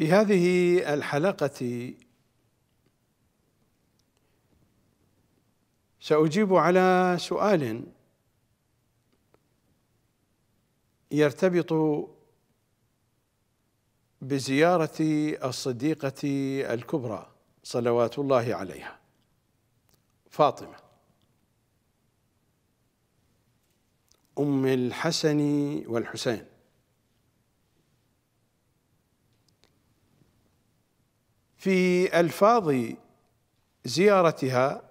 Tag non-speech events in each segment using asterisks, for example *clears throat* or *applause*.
في هذه الحلقة سأجيب على سؤال يرتبط بزيارة الصديقة الكبرى صلوات الله عليها فاطمة أم الحسن والحسين في الفاظ زيارتها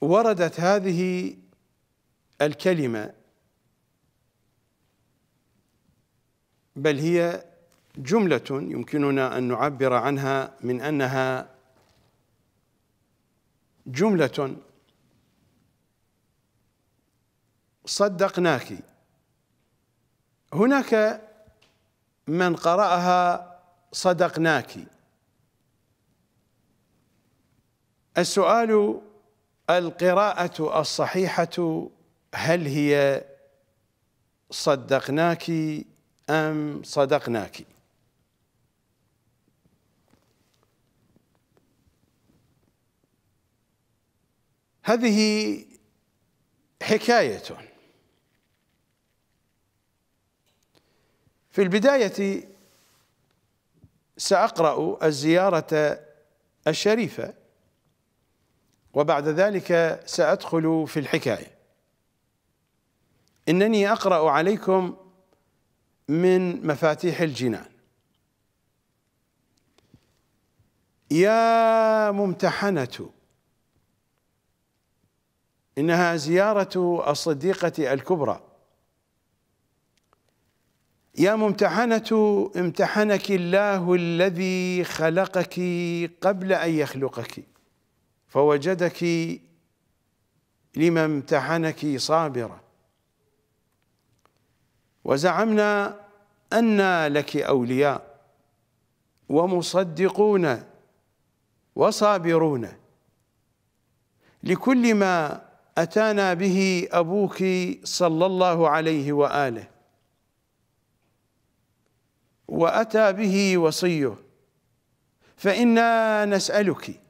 وردت هذه الكلمه بل هي جمله يمكننا ان نعبر عنها من انها جمله صدقناك هناك من قرأها صدقناك السؤال القراءة الصحيحة هل هي صدقناك أم صدقناك هذه حكاية في البداية سأقرأ الزيارة الشريفة وبعد ذلك سأدخل في الحكاية إنني أقرأ عليكم من مفاتيح الجنان يا ممتحنة إنها زيارة الصديقة الكبرى يا ممتحنة امتحنك الله الذي خلقك قبل أن يخلقك فوجدك لما امتحنك صابرة وزعمنا أن لك أولياء ومصدقون وصابرون لكل ما أتانا به أبوك صلى الله عليه وآله وأتى به وصيه فإنا نسألك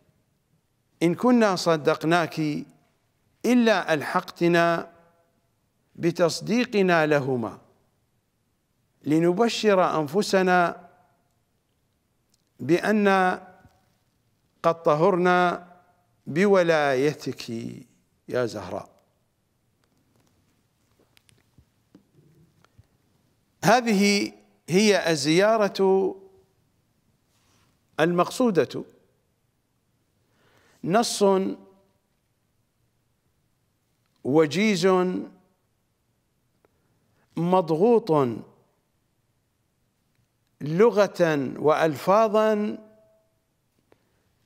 إن كنا صدقناك إلا ألحقتنا بتصديقنا لهما لنبشر أنفسنا بأن قد طهرنا بولايتك يا زهراء هذه هي الزيارة المقصودة نص وجيز مضغوط لغة وألفاظا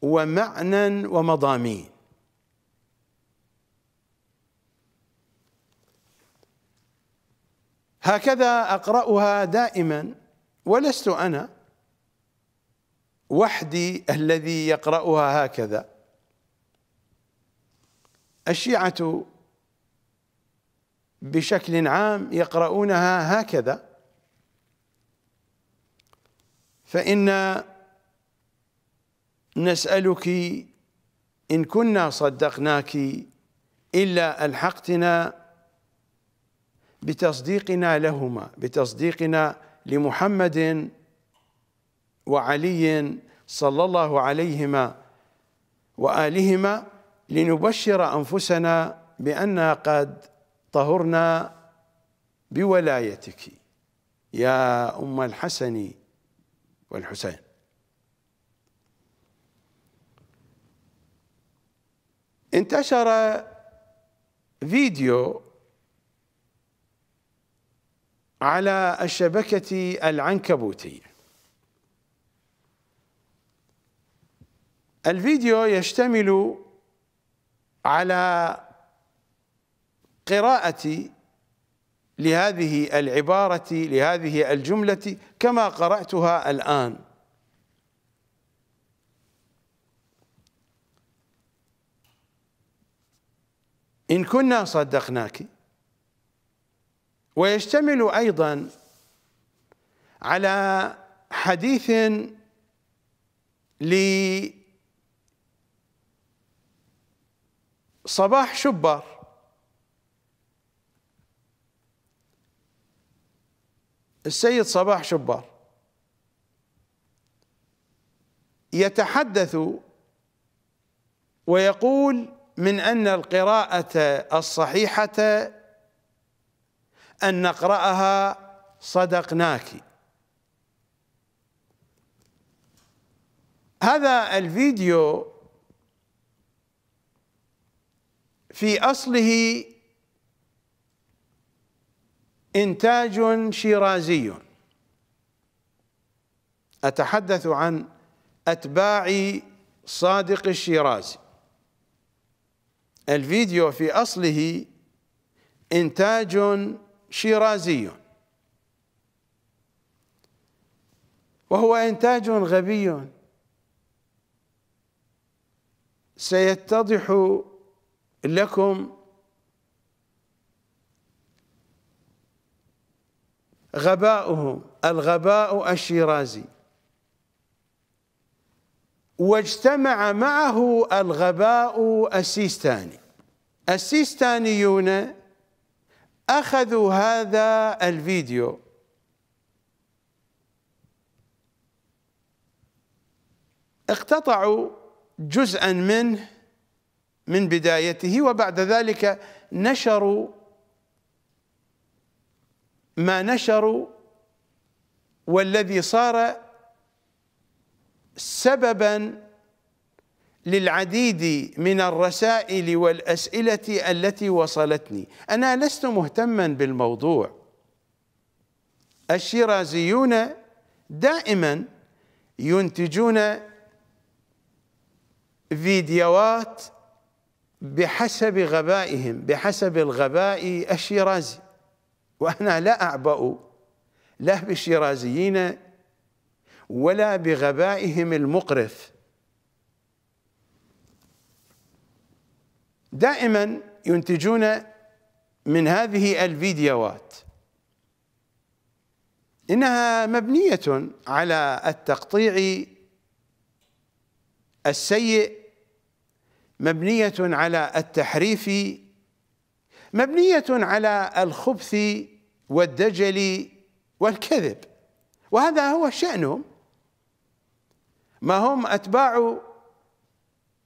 ومعنى ومضامين هكذا اقراها دائما ولست انا وحدي الذي يقراها هكذا الشيعه بشكل عام يقرؤونها هكذا فإن نسألك إن كنا صدقناك إلا ألحقتنا بتصديقنا لهما بتصديقنا لمحمد وعلي صلى الله عليهما وآلهما لنبشر أنفسنا بأننا قد طهرنا بولايتك يا أم الحسن والحسين انتشر فيديو على الشبكة العنكبوتية الفيديو يشتمل على قراءة لهذه العبارة لهذه الجملة كما قرأتها الآن إن كنا صدقناك ويشتمل ايضا على حديث لصباح شبر السيد صباح شبر يتحدث ويقول من ان القراءه الصحيحه أن نقرأها صدقناك هذا الفيديو في أصله إنتاج شيرازي أتحدث عن أتباع صادق الشيرازي الفيديو في أصله إنتاج شيرازي وهو إنتاج غبي سيتضح لكم غباؤه الغباء الشيرازي واجتمع معه الغباء السيستاني السيستانيون أخذوا هذا الفيديو اقتطعوا جزءا منه من بدايته وبعد ذلك نشروا ما نشروا والذي صار سببا للعديد من الرسائل والاسئله التي وصلتني انا لست مهتما بالموضوع الشيرازيون دائما ينتجون فيديوهات بحسب غبائهم بحسب الغباء الشيرازي وانا لا اعبأ لا بالشيرازيين ولا بغبائهم المقرف دائما ينتجون من هذه الفيديوهات إنها مبنية على التقطيع السيء مبنية على التحريف مبنية على الخبث والدجل والكذب وهذا هو شأنهم ما هم أتباع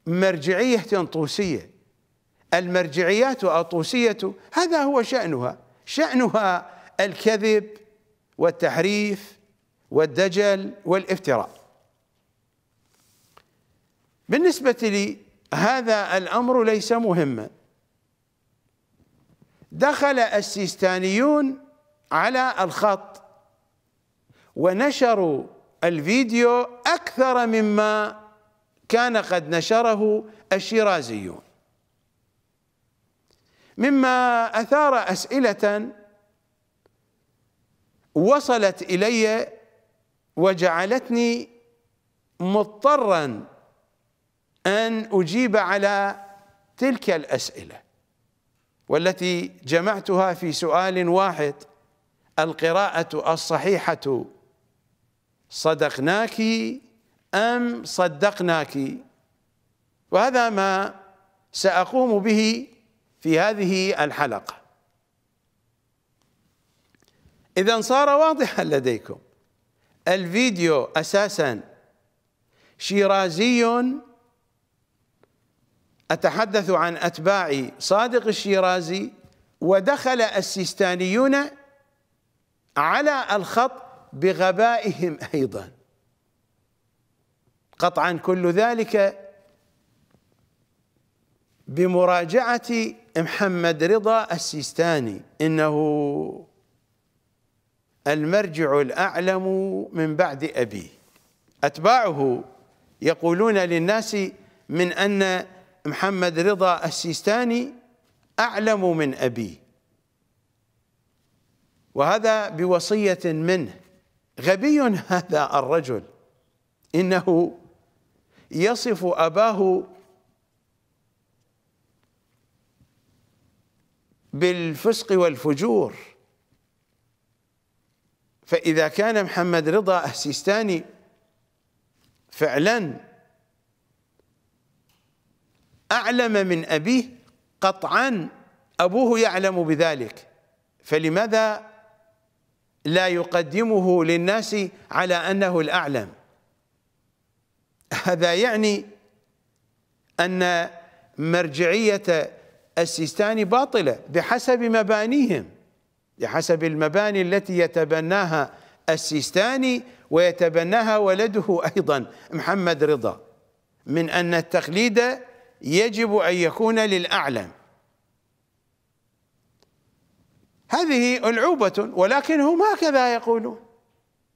مرجعية طوسية المرجعيات الطوسية هذا هو شأنها شأنها الكذب والتحريف والدجل والافتراء بالنسبة لي هذا الأمر ليس مهما دخل السيستانيون على الخط ونشروا الفيديو أكثر مما كان قد نشره الشيرازيون مما أثار أسئلة وصلت إلي وجعلتني مضطرا أن أجيب على تلك الأسئلة والتي جمعتها في سؤال واحد القراءة الصحيحة صدقناك أم صدقناك وهذا ما سأقوم به في هذه الحلقة إذا صار واضحا لديكم الفيديو أساسا شيرازي أتحدث عن أتباع صادق الشيرازي ودخل السيستانيون على الخط بغبائهم أيضا قطعا كل ذلك بمراجعة محمد رضا السيستاني إنه المرجع الأعلم من بعد أبيه أتباعه يقولون للناس من أن محمد رضا السيستاني أعلم من أبيه وهذا بوصية منه غبي هذا الرجل إنه يصف أباه بالفسق والفجور فإذا كان محمد رضا السيستاني فعلا أعلم من أبيه قطعا أبوه يعلم بذلك فلماذا لا يقدمه للناس على أنه الأعلم هذا يعني أن مرجعية السيستاني باطلة بحسب مبانيهم بحسب المباني التي يتبناها السيستاني ويتبناها ولده أيضا محمد رضا من أن التقليد يجب أن يكون للأعلم هذه ألعوبة ولكن هم هكذا يقولون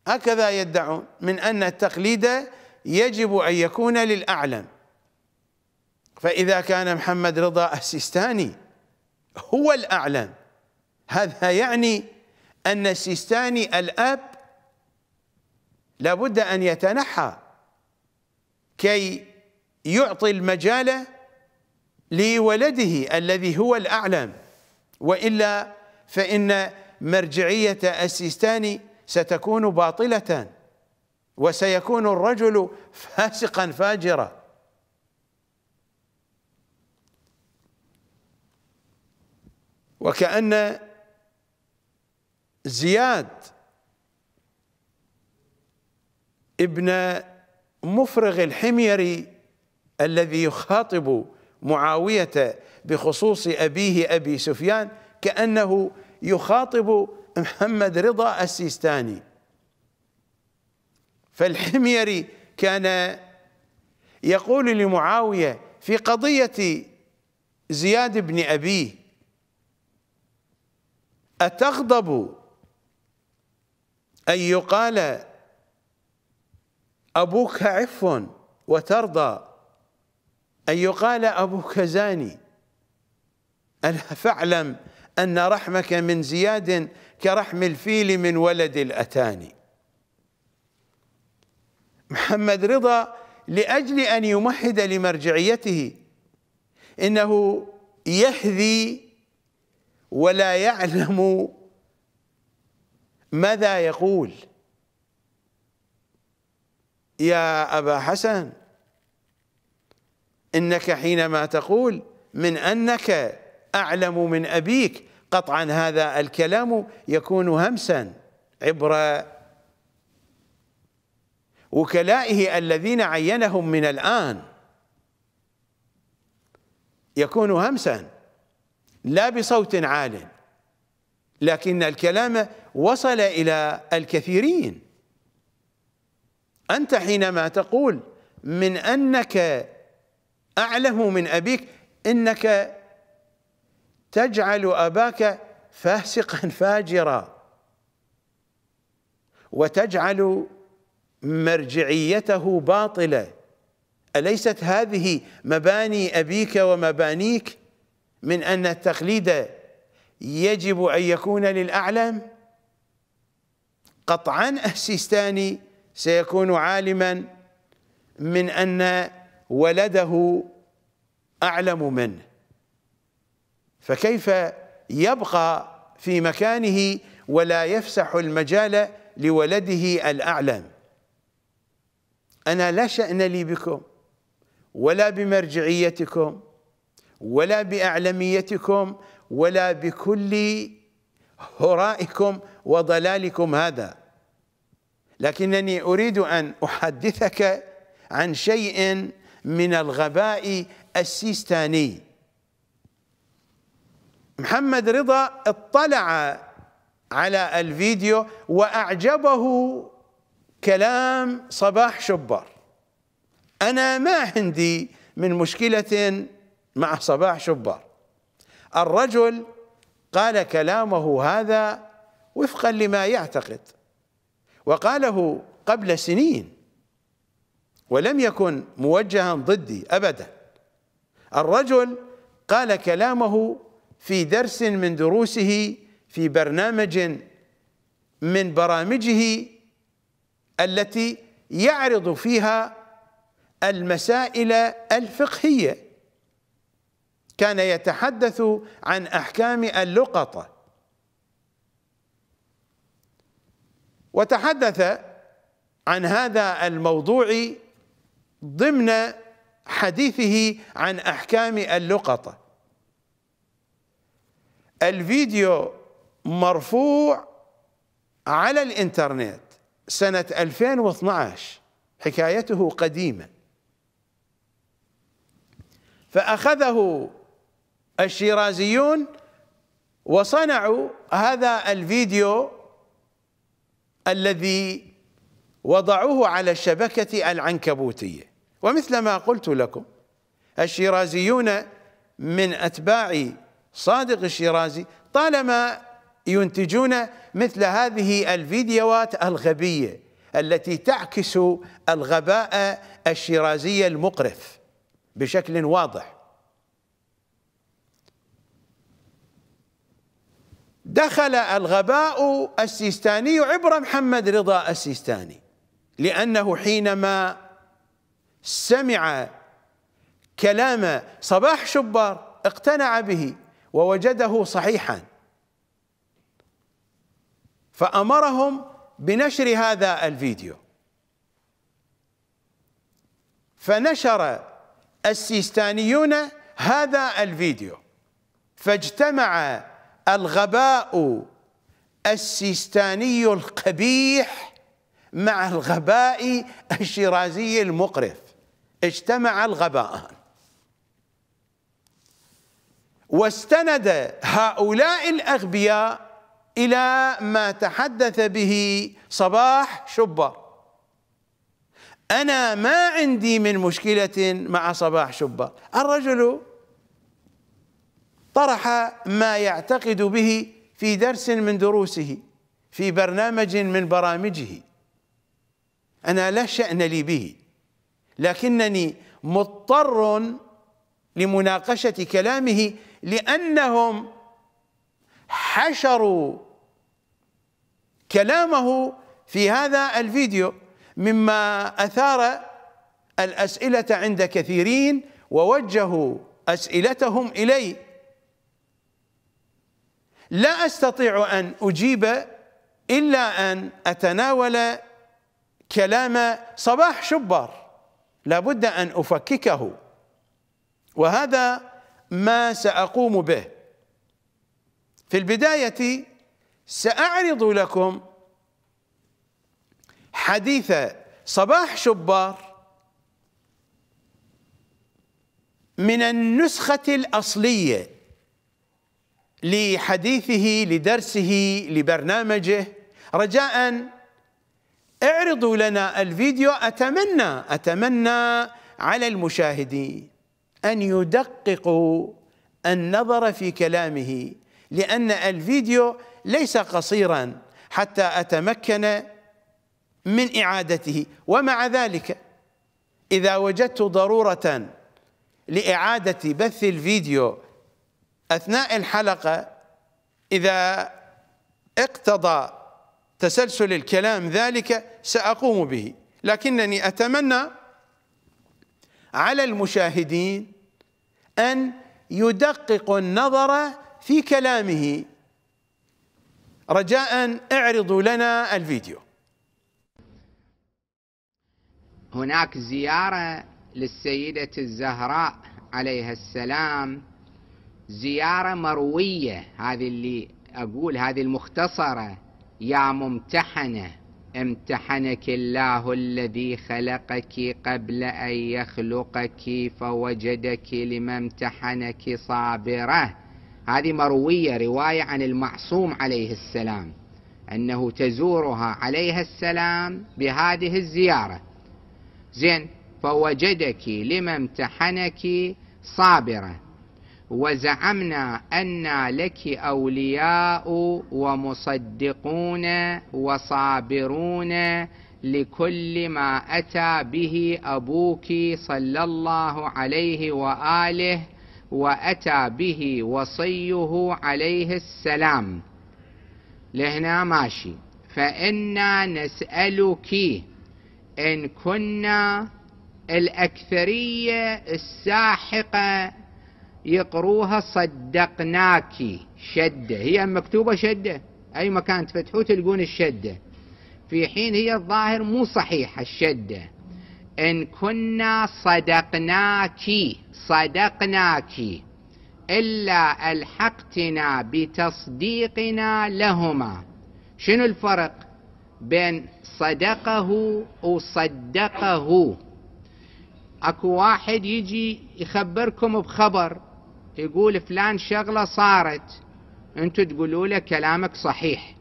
هكذا يدعون من أن التقليد يجب أن يكون للأعلم فإذا كان محمد رضا السيستاني هو الأعلم هذا يعني أن السيستاني الأب لابد أن يتنحى كي يعطي المجال لولده الذي هو الأعلم وإلا فإن مرجعية السيستاني ستكون باطلة وسيكون الرجل فاسقا فاجرا وكأن زياد ابن مفرغ الحميري الذي يخاطب معاوية بخصوص أبيه أبي سفيان كأنه يخاطب محمد رضا السيستاني فالحميري كان يقول لمعاوية في قضية زياد بن أبيه أتغضب أن يقال أبوك عف وترضى أن يقال أبوك زاني ألا فاعلم أن رحمك من زياد كرحم الفيل من ولد الأتاني محمد رضا لأجل أن يمهد لمرجعيته إنه يهذي ولا يعلم ماذا يقول يا أبا حسن إنك حينما تقول من أنك أعلم من أبيك قطعا هذا الكلام يكون همسا عبر وكلائه الذين عينهم من الآن يكون همسا لا بصوت عال لكن الكلام وصل إلى الكثيرين أنت حينما تقول من أنك أعلم من أبيك إنك تجعل أباك فاسقا *laughs* فاجرا وتجعل مرجعيته باطله اليست هذه مباني ابيك ومبانيك من أن التقليد يجب أن يكون للأعلم قطعا السيستاني سيكون عالما من أن ولده أعلم منه فكيف يبقى في مكانه ولا يفسح المجال لولده الأعلم أنا لا شأن لي بكم ولا بمرجعيتكم ولا بأعلميتكم ولا بكل هرائكم وضلالكم هذا لكنني أريد أن أحدثك عن شيء من الغباء السيستاني محمد رضا اطلع على الفيديو وأعجبه كلام صباح شبر أنا ما عندي من مشكلة مع صباح شبار الرجل قال كلامه هذا وفقا لما يعتقد وقاله قبل سنين ولم يكن موجها ضدي ابدا الرجل قال كلامه في درس من دروسه في برنامج من برامجه التي يعرض فيها المسائل الفقهيه كان يتحدث عن احكام اللقطه وتحدث عن هذا الموضوع ضمن حديثه عن احكام اللقطه الفيديو مرفوع على الانترنت سنه 2012 حكايته قديمه فاخذه الشيرازيون وصنعوا هذا الفيديو الذي وضعوه على الشبكة العنكبوتية ومثل ما قلت لكم الشيرازيون من أتباع صادق الشيرازي طالما ينتجون مثل هذه الفيديوهات الغبية التي تعكس الغباء الشيرازي المقرف بشكل واضح دخل الغباء السيستاني عبر محمد رضا السيستاني لأنه حينما سمع كلام صباح شبار اقتنع به ووجده صحيحا فأمرهم بنشر هذا الفيديو فنشر السيستانيون هذا الفيديو فاجتمع الغباء السيستاني القبيح مع الغباء الشيرازي المقرف اجتمع الغباءان واستند هؤلاء الأغبياء إلى ما تحدث به صباح شبر أنا ما عندي من مشكلة مع صباح شبر الرجل طرح ما يعتقد به في درس من دروسه في برنامج من برامجه أنا لا شأن لي به لكنني مضطر لمناقشة كلامه لأنهم حشروا كلامه في هذا الفيديو مما أثار الأسئلة عند كثيرين ووجهوا أسئلتهم إليه لا استطيع ان اجيب الا ان اتناول كلام صباح شبر لابد ان افككه وهذا ما ساقوم به في البدايه ساعرض لكم حديث صباح شبار من النسخه الاصليه لحديثه لدرسه لبرنامجه رجاء اعرضوا لنا الفيديو أتمنى أتمنى على المشاهدين أن يدققوا النظر في كلامه لأن الفيديو ليس قصيرا حتى أتمكن من إعادته ومع ذلك إذا وجدت ضرورة لإعادة بث الفيديو أثناء الحلقة إذا اقتضى تسلسل الكلام ذلك سأقوم به لكنني أتمنى على المشاهدين أن يدققوا النظر في كلامه رجاء اعرضوا لنا الفيديو هناك زيارة للسيدة الزهراء عليها السلام زيارة مروية هذه اللي أقول هذه المختصرة يا ممتحنة امتحنك الله الذي خلقك قبل أن يخلقك فوجدك لما امتحنك صابرة هذه مروية رواية عن المعصوم عليه السلام أنه تزورها عليها السلام بهذه الزيارة زين فوجدك لما امتحنك صابرة وزعمنا أن لك أولياء ومصدقون وصابرون لكل ما أتى به أبوك صلى الله عليه وآله وأتى به وصيه عليه السلام لهنا ماشي فإنا نسألك إن كنا الأكثرية الساحقة يقروها صدقناك شدة هي مكتوبة شدة أي مكان تفتحوه تلقون الشدة في حين هي الظاهر مو صحيحة الشدة إن كنا صدقناك صدقناك إلا ألحقتنا بتصديقنا لهما شنو الفرق بين صدقه وصدقه اكو واحد يجي يخبركم بخبر يقول فلان شغله صارت انتوا تقولوا له كلامك صحيح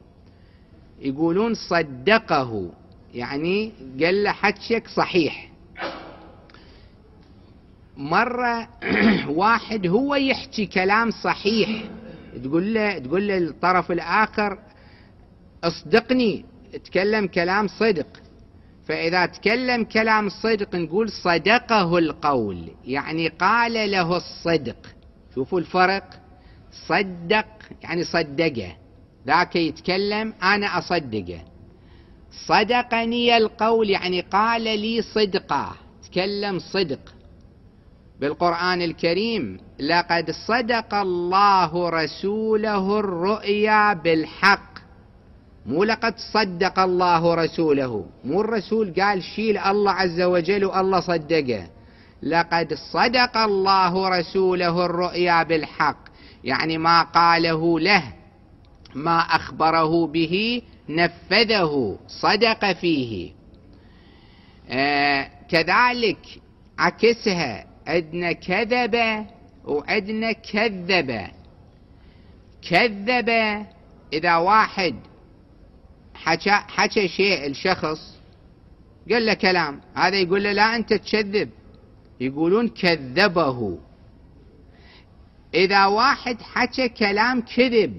يقولون صدقه يعني قال له حكيك صحيح مرة *clears throat* واحد هو يحكي كلام صحيح تقول له تقول له الطرف الآخر اصدقني تكلم كلام صدق فإذا تكلم كلام صدق نقول صدقه القول يعني قال له الصدق شوفوا الفرق صدق يعني صدقه ذاك يتكلم أنا أصدقه صدقني القول يعني قال لي صدقا تكلم صدق بالقرآن الكريم لقد صدق الله رسوله الرؤيا بالحق مو لقد صدق الله رسوله مو الرسول قال شيل الله عز وجل والله صدقه لقد صدق الله رسوله الرؤيا بالحق يعني ما قاله له ما اخبره به نفذه صدق فيه آه كذلك عكسها عندنا كذب وعندنا كذب كذب اذا واحد حكى حكى شيء الشخص قال له كلام هذا يقول له لا انت تكذب يقولون كذبه إذا واحد حكى كلام كذب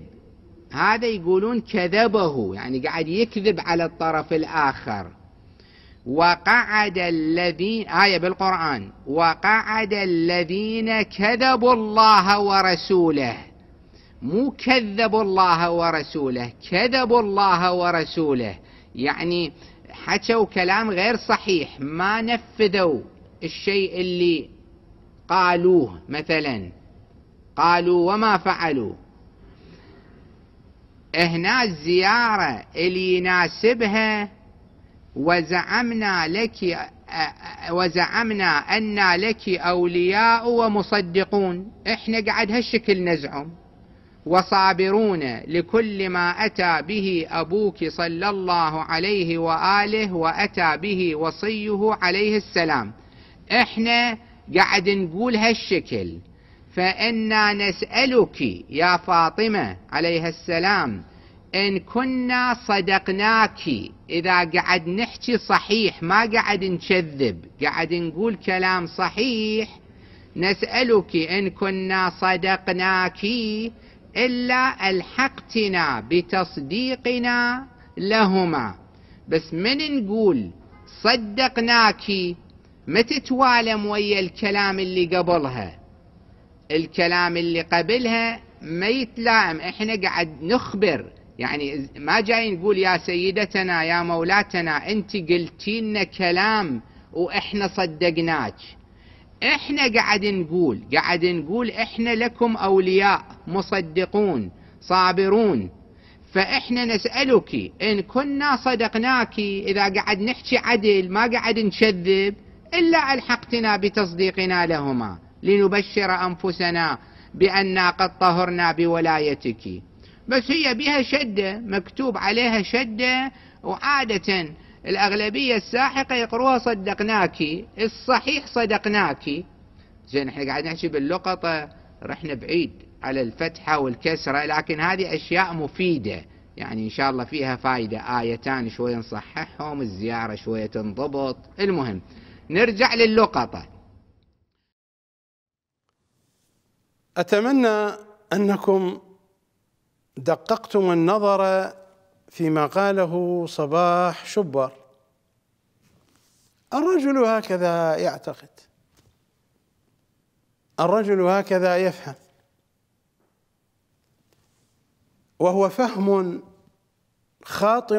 هذا يقولون كذبه يعني قاعد يكذب على الطرف الآخر وقعد الذين آية بالقرآن وقعد الذين كذبوا الله ورسوله مو كذبوا الله ورسوله كذبوا الله ورسوله يعني حكوا كلام غير صحيح ما نفذوا الشيء اللي قالوه مثلا قالوا وما فعلوا هنا الزيارة اللي يناسبها وزعمنا لك وزعمنا أن لك أولياء ومصدقون احنا قعد هالشكل نزعم وصابرون لكل ما أتى به أبوك صلى الله عليه وآله وأتى به وصيه عليه السلام احنا قاعد نقول هالشكل فإنا نسألك يا فاطمة عليها السلام إن كنا صدقناك إذا قعد نحكي صحيح ما قعد نكذب قعد نقول كلام صحيح نسألك إن كنا صدقناك إلا ألحقتنا بتصديقنا لهما بس من نقول صدقناك ما تتوالم ويا الكلام اللي قبلها الكلام اللي قبلها ما يتلائم احنا قاعد نخبر يعني ما جاي نقول يا سيدتنا يا مولاتنا انت قلتي لنا كلام واحنا صدقناك احنا قاعد نقول قاعد نقول احنا لكم اولياء مصدقون صابرون فاحنا نسالك ان كنا صدقناك اذا قاعد نحكي عدل ما قاعد نكذب إلا ألحقتنا بتصديقنا لهما لنبشر أنفسنا بأننا قد طهرنا بولايتك بس هي بها شدة مكتوب عليها شدة وعادة الأغلبية الساحقة يقروها صدقناك الصحيح صدقناك زين احنا قاعد نحكي باللقطة رحنا بعيد على الفتحة والكسرة لكن هذه أشياء مفيدة يعني إن شاء الله فيها فايدة آيتان شوية نصححهم الزيارة شوية تنضبط المهم نرجع للقطة أتمنى أنكم دققتم النظر فيما قاله صباح شبر الرجل هكذا يعتقد الرجل هكذا يفهم وهو فهم خاطئ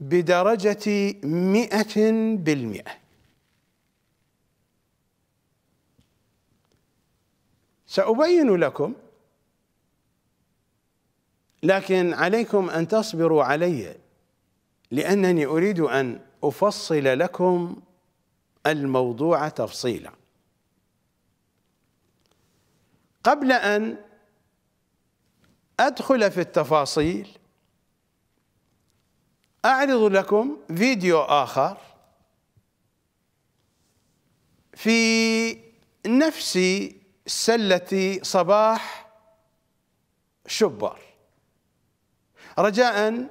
بدرجة مئة بالمئة سأبين لكم لكن عليكم أن تصبروا علي لأنني أريد أن أفصل لكم الموضوع تفصيلا قبل أن أدخل في التفاصيل أعرض لكم فيديو آخر في نفس سلة صباح شبر رجاء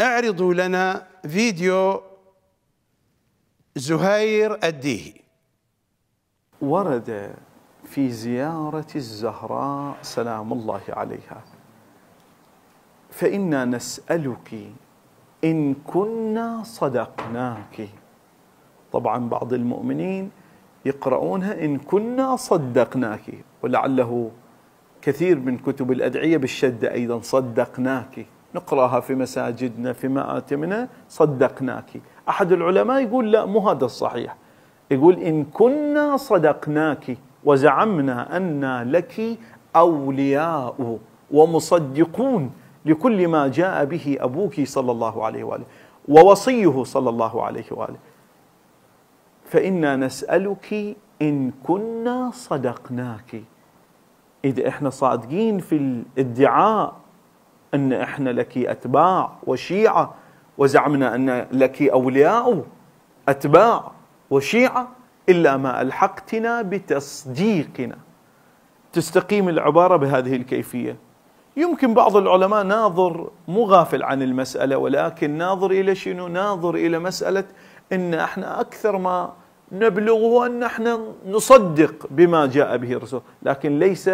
اعرضوا لنا فيديو زهير الديهي ورد في زيارة الزهراء سلام الله عليها فإنا نسألك إن كنا صدقناك طبعا بعض المؤمنين يقرؤونها إن كنا صدقناك ولعله كثير من كتب الأدعية بالشدة أيضا صدقناك نقراها في مساجدنا في مآتمنا صدقناك أحد العلماء يقول لا مو هذا الصحيح يقول إن كنا صدقناك وزعمنا أن لك أولياء ومصدقون لكل ما جاء به أبوك صلى الله عليه وآله ووصيه صلى الله عليه وآله فإنا نسألك إن كنا صدقناك إذا إحنا صادقين في الادعاء أن إحنا لك أتباع وشيعة وزعمنا أن لك أولياء أتباع وشيعة إلا ما ألحقتنا بتصديقنا تستقيم العبارة بهذه الكيفية يمكن بعض العلماء ناظر مو غافل عن المسألة ولكن ناظر إلى شنو ناظر إلى مسألة أن احنا أكثر ما نبلغه أن احنا نصدق بما جاء به الرسول لكن ليس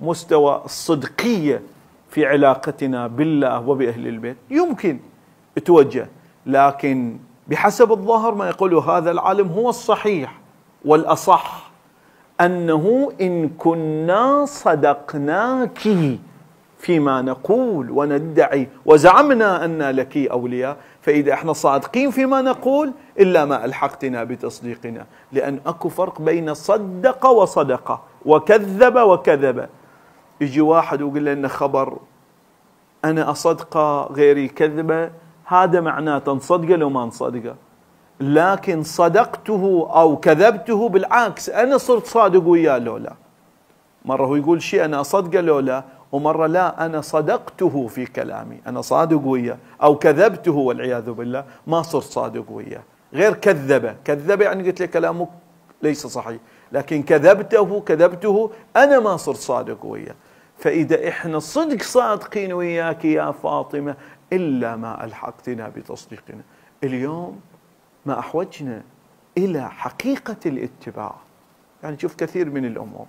مستوى الصدقية في علاقتنا بالله وبأهل البيت يمكن توجه لكن بحسب الظاهر ما يقوله هذا العالم هو الصحيح والأصح أنه إن كنا صدقناك فيما نقول وندعي وزعمنا أن لك أولياء فإذا احنا صادقين فيما نقول إلا ما ألحقتنا بتصديقنا لأن أكو فرق بين صدق وصدق وكذب وكذب يجي واحد ويقول لنا خبر أنا أصدقه غيري كذبة هذا معناته نصدقه لو ما نصدقه لكن صدقته أو كذبته بالعكس أنا صرت صادق وياه لولا مرة هو يقول شيء أنا أصدقه لولا ومرة لا أنا صدقته في كلامي أنا صادق وياه أو كذبته والعياذ بالله ما صرت صادق وياه غير كذبه كذبه يعني قلت له كلامك ليس صحيح لكن كذبته كذبته أنا ما صرت صادق وياه فإذا إحنا صدق صادقين وياك يا فاطمة إلا ما ألحقتنا بتصديقنا اليوم ما أحوجنا إلى حقيقة الاتباع يعني شوف كثير من الأمور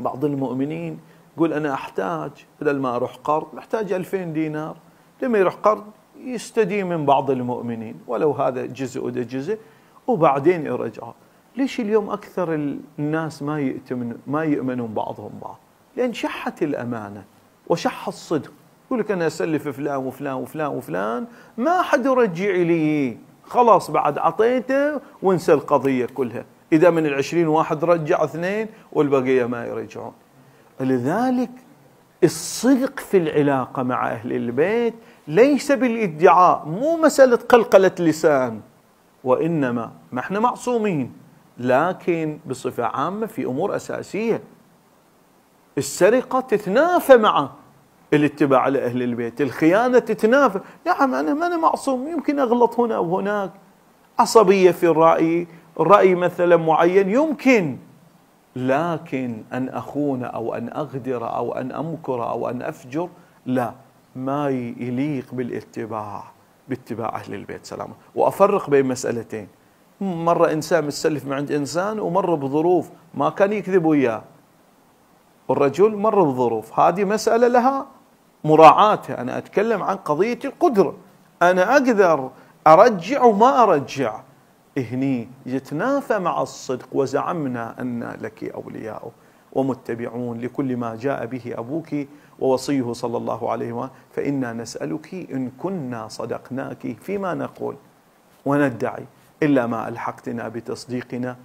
بعض المؤمنين يقول أنا أحتاج بدل ما أروح قرض أحتاج 2000 دينار لما يروح قرض يستدين من بعض المؤمنين ولو هذا جزء وده جزء وبعدين يرجع ليش اليوم أكثر الناس ما يؤمن ما يؤمنون بعضهم بعض لأن شحت الأمانة وشح الصدق يقول لك أنا أسلف فلان وفلان وفلان وفلان ما حد يرجع لي خلاص بعد اعطيته وانسى القضية كلها إذا من العشرين واحد رجع اثنين والبقية ما يرجعون لذلك الصدق في العلاقة مع أهل البيت ليس بالادعاء مو مسألة قلقلة لسان وإنما ما احنا معصومين لكن بصفة عامة في أمور أساسية السرقة تتنافى مع الاتباع لأهل البيت الخيانة تتنافى نعم أنا ما أنا معصوم يمكن أغلط هنا وهناك عصبية في الرأي رأي مثلا معين يمكن لكن أن أخون أو أن أغدر أو أن أمكر أو أن أفجر لا ما يليق بالاتباع باتباع أهل البيت سلامة وأفرق بين مسألتين مرة إنسان متسلف من عند إنسان ومر بظروف ما كان يكذب وياه والرجل مر بظروف هذه مسألة لها مراعاتها أنا أتكلم عن قضية القدرة أنا أقدر أرجع وما أرجع هني يتنافى مع الصدق وزعمنا أن لك أولياء ومتبعون لكل ما جاء به أبوك ووصيه صلى الله عليه وسلم فإنا نسألك إن كنا صدقناك فيما نقول وندعي إلا ما ألحقتنا بتصديقنا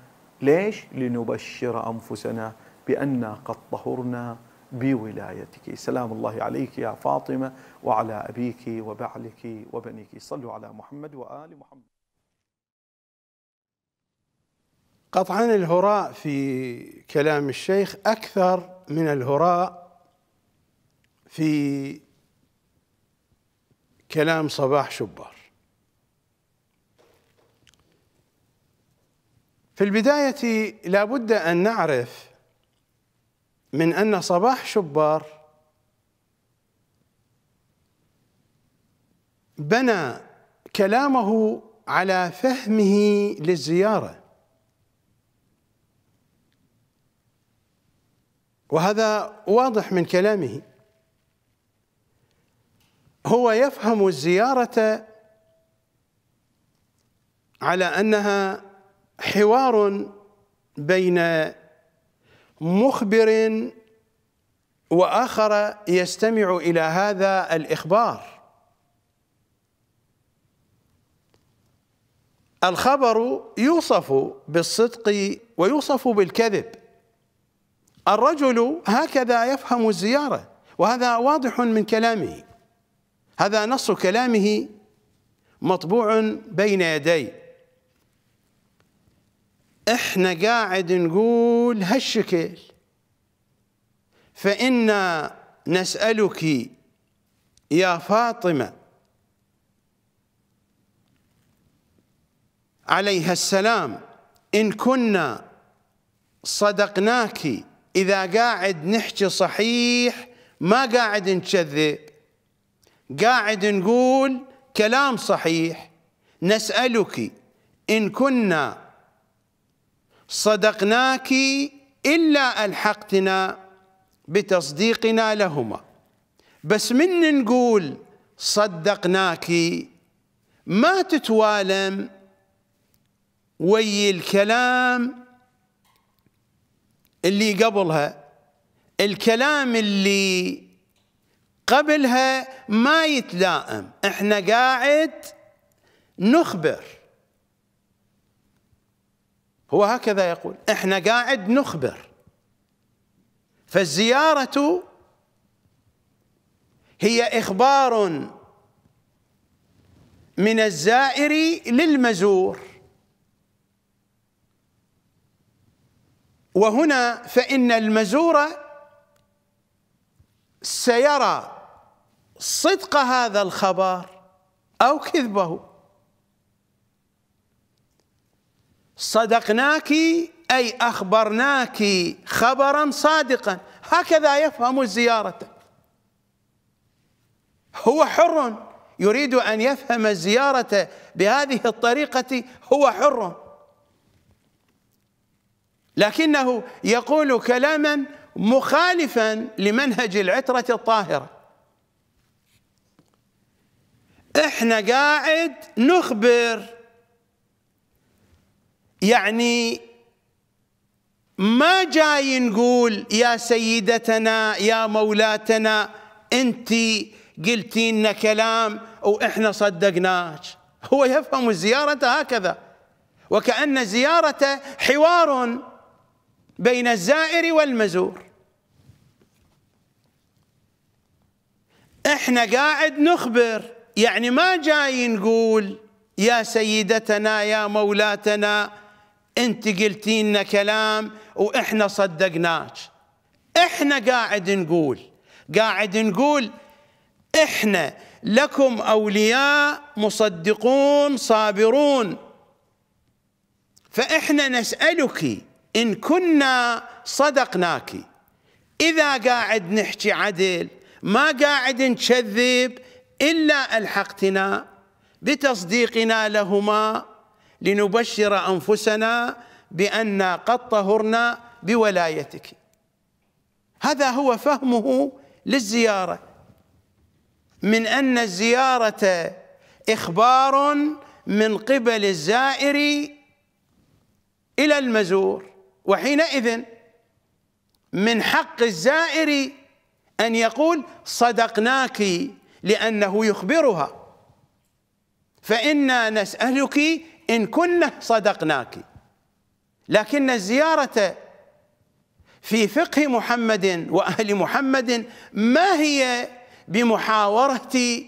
ليش؟ لنبشر أنفسنا بأننا قد طهرنا بولايتك سلام الله عليك يا فاطمة وعلى أبيك وبعلك وبنيك صلوا على محمد وآل محمد قطعا الهراء في كلام الشيخ أكثر من الهراء في كلام صباح شبار في البداية لابد أن نعرف من أن صباح شبار بنى كلامه على فهمه للزياره وهذا واضح من كلامه هو يفهم الزيارة على أنها حوار بين مخبر وآخر يستمع إلى هذا الإخبار الخبر يوصف بالصدق ويوصف بالكذب الرجل هكذا يفهم الزيارة وهذا واضح من كلامه هذا نص كلامه مطبوع بين يدي احنا قاعد نقول هالشكل فإنا نسألك يا فاطمة عليها السلام إن كنا صدقناك إذا قاعد نحكي صحيح ما قاعد نكذب قاعد نقول كلام صحيح نسألك إن كنا صدقناك إلا ألحقتنا بتصديقنا لهما بس من نقول صدقناك ما تتوالم ويا الكلام اللي قبلها الكلام اللي قبلها ما يتلائم احنا قاعد نخبر هو هكذا يقول احنا قاعد نخبر فالزيارة هي إخبار من الزائر للمزور وهنا فإن المزور سيرى صدق هذا الخبر أو كذبه صدقناك أي أخبرناك خبرا صادقا هكذا يفهم الزيارة هو حر يريد أن يفهم الزيارة بهذه الطريقة هو حر لكنه يقول كلاما مخالفا لمنهج العترة الطاهرة احنا قاعد نخبر يعني ما جاي نقول يا سيدتنا يا مولاتنا انت قلتي لنا كلام واحنا صدقناك هو يفهم الزيارة هكذا وكأن زيارة حوار بين الزائر والمزور احنا قاعد نخبر يعني ما جاي نقول يا سيدتنا يا مولاتنا انت قلتي لنا كلام واحنا صدقناك احنا قاعد نقول قاعد نقول احنا لكم اولياء مصدقون صابرون فاحنا نسالك إن كنا صدقناك إذا قاعد نحكي عدل ما قاعد نكذب إلا ألحقتنا بتصديقنا لهما لنبشر أنفسنا بأننا قد طهرنا بولايتك هذا هو فهمه للزيارة من أن الزيارة إخبار من قبل الزائر إلى المزور وحينئذ من حق الزائر أن يقول صدقناك لأنه يخبرها فإنا نسألك إن كنا صدقناك لكن الزيارة في فقه محمد وأهل محمد ما هي بمحاورة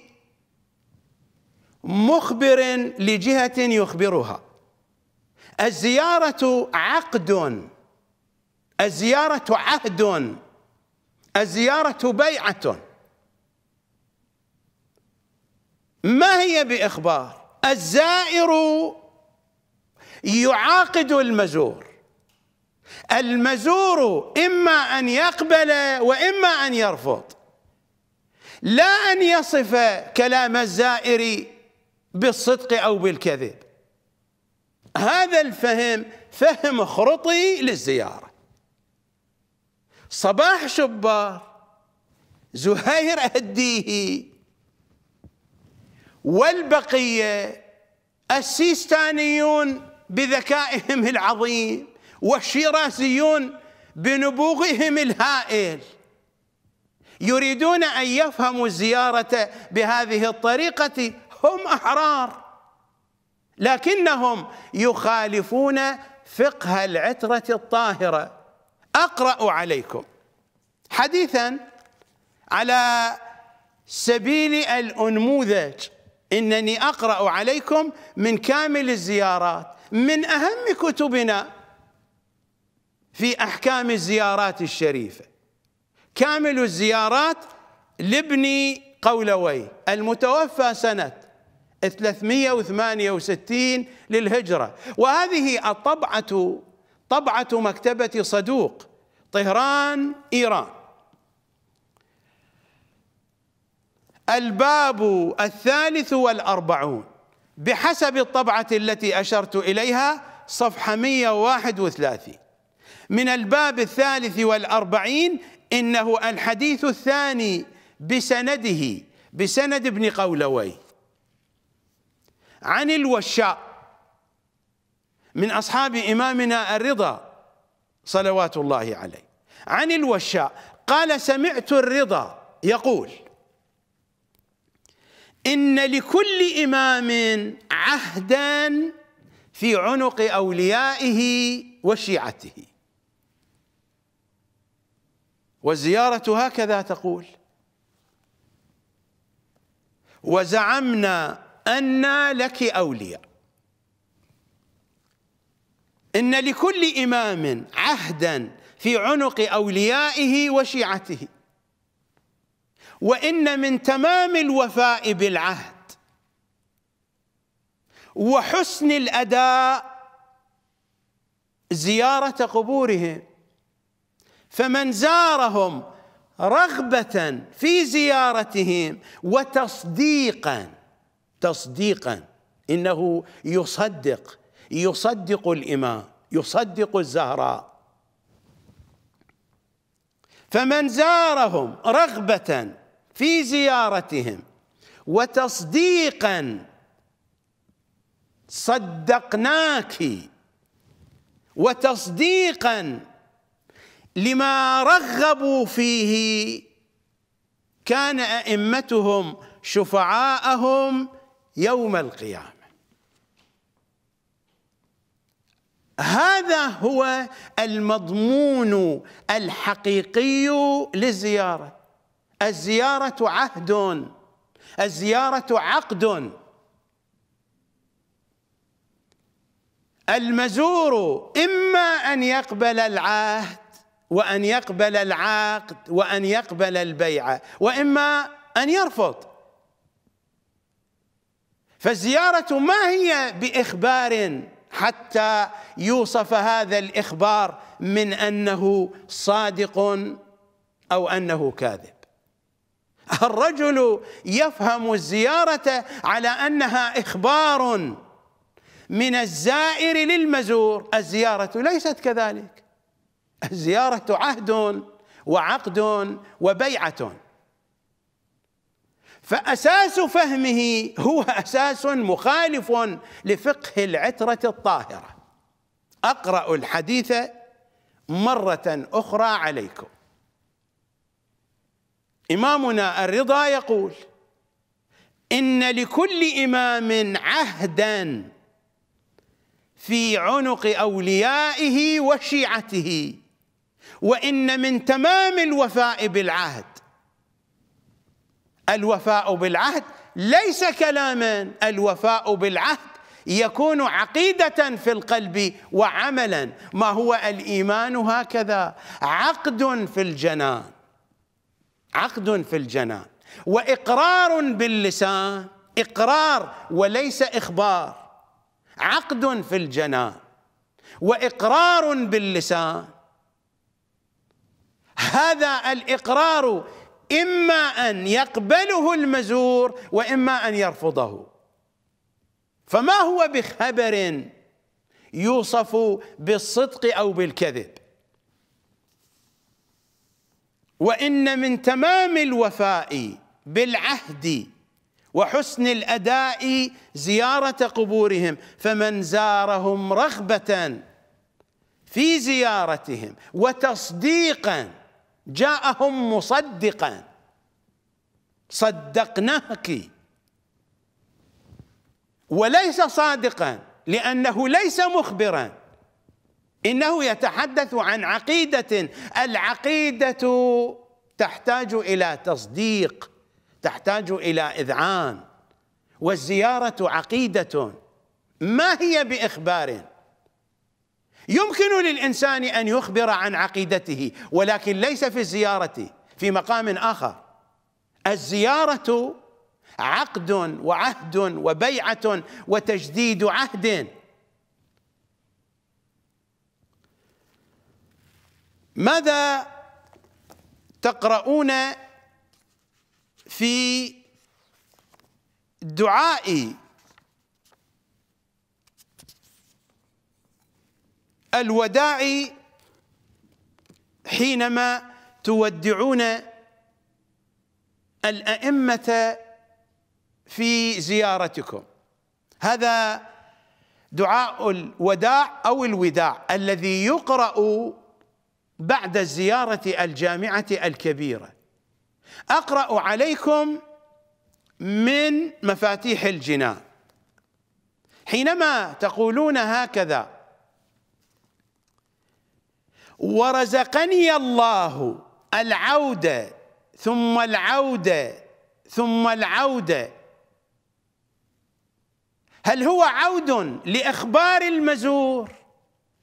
مخبر لجهة يخبرها الزيارة عقد الزيارة عهد الزيارة بيعة ما هي بإخبار الزائر يعاقد المزور المزور إما أن يقبل وإما أن يرفض لا أن يصف كلام الزائر بالصدق أو بالكذب هذا الفهم فهم خرطي للزيارة صباح شبار زهير أهديه والبقية السيستانيون بذكائهم العظيم والشيرازيون بنبوغهم الهائل يريدون أن يفهموا الزيارة بهذه الطريقة هم أحرار لكنهم يخالفون فقه العترة الطاهرة أقرأ عليكم حديثا على سبيل الأنموذج إنني أقرأ عليكم من كامل الزيارات من أهم كتبنا في أحكام الزيارات الشريفة كامل الزيارات لابن قولوي المتوفى سنة 368 للهجرة وهذه الطبعة طبعة مكتبة صدوق طهران إيران الباب الثالث والأربعون بحسب الطبعة التي أشرت إليها صفحة 131 من الباب الثالث والأربعين إنه الحديث الثاني بسنده بسند ابن قولويه عن الوشاء من أصحاب إمامنا الرضا صلوات الله عليه عن الوشاء قال سمعت الرضا يقول إن لكل إمام عهدا في عنق أوليائه وشيعته والزيارة هكذا تقول وزعمنا أن لك أولياء إن لكل إمام عهدا في عنق أوليائه وشيعته وإن من تمام الوفاء بالعهد وحسن الأداء زيارة قبورهم فمن زارهم رغبة في زيارتهم وتصديقاً تصديقا انه يصدق يصدق الامام يصدق الزهراء فمن زارهم رغبه في زيارتهم وتصديقا صدقناك وتصديقا لما رغبوا فيه كان ائمتهم شفعاءهم يوم القيامة هذا هو المضمون الحقيقي للزيارة الزيارة عهد الزيارة عقد المزور إما أن يقبل العهد وأن يقبل العقد وأن يقبل البيعة وإما أن يرفض فالزيارة ما هي بإخبار حتى يوصف هذا الإخبار من أنه صادق أو أنه كاذب الرجل يفهم الزيارة على أنها إخبار من الزائر للمزور الزيارة ليست كذلك الزيارة عهد وعقد وبيعة فأساس فهمه هو أساس مخالف لفقه العترة الطاهرة أقرأ الحديث مرة أخرى عليكم إمامنا الرضا يقول إن لكل إمام عهدا في عنق أوليائه وشيعته وإن من تمام الوفاء بالعهد الوفاء بالعهد ليس كلاما الوفاء بالعهد يكون عقيدة في القلب وعملا ما هو الإيمان هكذا عقد في الجنان عقد في الجنان وإقرار باللسان إقرار وليس إخبار عقد في الجنان وإقرار باللسان هذا الإقرار إما أن يقبله المزور وإما أن يرفضه فما هو بخبر يوصف بالصدق أو بالكذب وإن من تمام الوفاء بالعهد وحسن الأداء زيارة قبورهم فمن زارهم رغبة في زيارتهم وتصديقاً جاءهم مصدقا صدقناك وليس صادقا لأنه ليس مخبرا إنه يتحدث عن عقيدة العقيدة تحتاج إلى تصديق تحتاج إلى إذعان والزيارة عقيدة ما هي بإخبار يمكن للإنسان أن يخبر عن عقيدته ولكن ليس في الزيارة في مقام آخر الزيارة عقد وعهد وبيعة وتجديد عهد ماذا تقرؤون في دعاء الوداع حينما تودعون الأئمة في زيارتكم هذا دعاء الوداع أو الوداع الذي يقرأ بعد الزيارة الجامعة الكبيرة أقرأ عليكم من مفاتيح الجنان حينما تقولون هكذا ورزقني الله العودة ثم العودة ثم العودة هل هو عود لإخبار المزور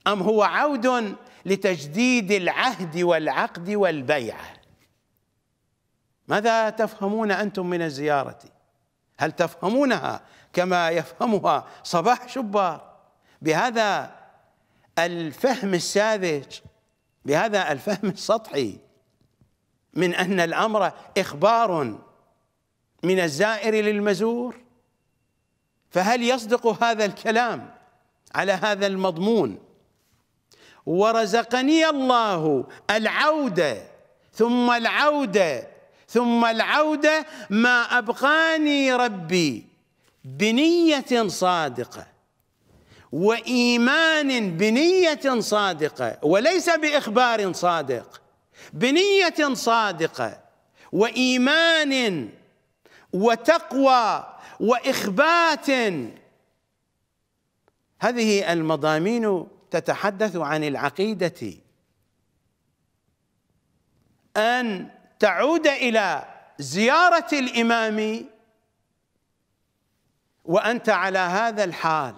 أم هو عود لتجديد العهد والعقد والبيعة ماذا تفهمون أنتم من الزيارة هل تفهمونها كما يفهمها صباح شبار بهذا الفهم الساذج بهذا الفهم السطحي من أن الأمر إخبار من الزائر للمزور فهل يصدق هذا الكلام على هذا المضمون ورزقني الله العودة ثم العودة ثم العودة ما أبقاني ربي بنية صادقة وايمان بنيه صادقه وليس باخبار صادق بنيه صادقه وايمان وتقوى واخبات هذه المضامين تتحدث عن العقيده ان تعود الى زياره الامام وانت على هذا الحال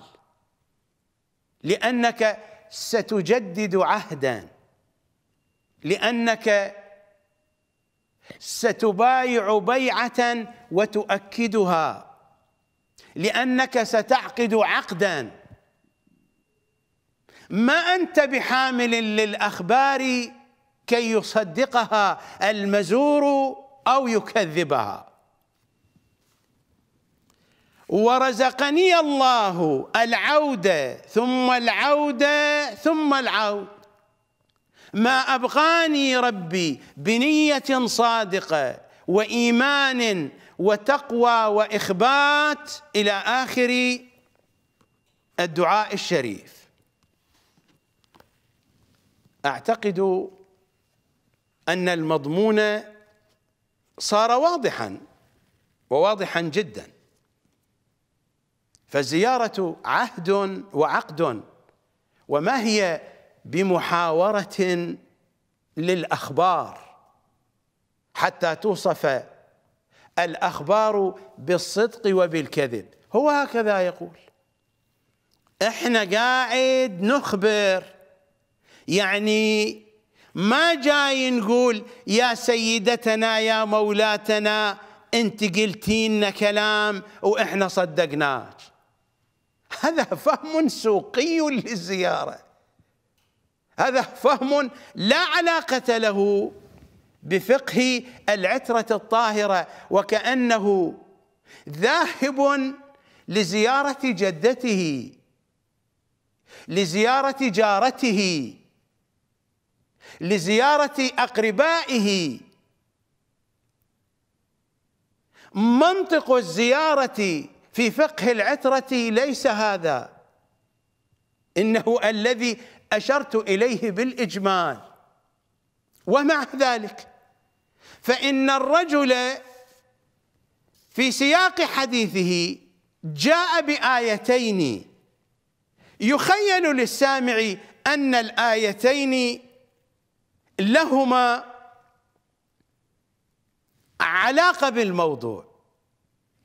لأنك ستجدد عهدا لأنك ستبايع بيعة وتؤكدها لأنك ستعقد عقدا ما أنت بحامل للأخبار كي يصدقها المزور أو يكذبها ورزقني الله العودة ثم العودة ثم العود ما أبقاني ربي بنية صادقة وإيمان وتقوى وإخبات إلى آخر الدعاء الشريف أعتقد أن المضمون صار واضحا وواضحا جداً فالزيارة عهد وعقد وما هي بمحاورة للأخبار حتى توصف الأخبار بالصدق وبالكذب هو هكذا يقول احنا قاعد نخبر يعني ما جاي نقول يا سيدتنا يا مولاتنا انت قلتينا كلام واحنا صدقناك هذا فهم سوقي للزيارة هذا فهم لا علاقة له بفقه العترة الطاهرة وكأنه ذاهب لزيارة جدته لزيارة جارته لزيارة أقربائه منطق الزيارة في فقه العترة ليس هذا إنه الذي أشرت إليه بالإجمال ومع ذلك فإن الرجل في سياق حديثه جاء بآيتين يخيل للسامع أن الآيتين لهما علاقة بالموضوع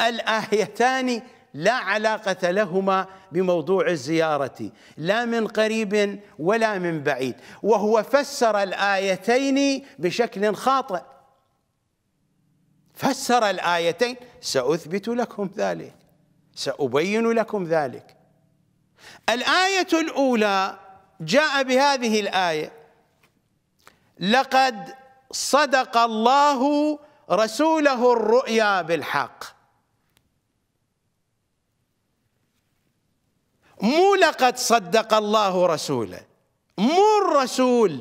الآيتان لا علاقة لهما بموضوع الزيارة لا من قريب ولا من بعيد وهو فسر الآيتين بشكل خاطئ فسر الآيتين سأثبت لكم ذلك سأبين لكم ذلك الآية الأولى جاء بهذه الآية لقد صدق الله رسوله الرؤيا بالحق مو لقد صدق الله رسوله مو الرسول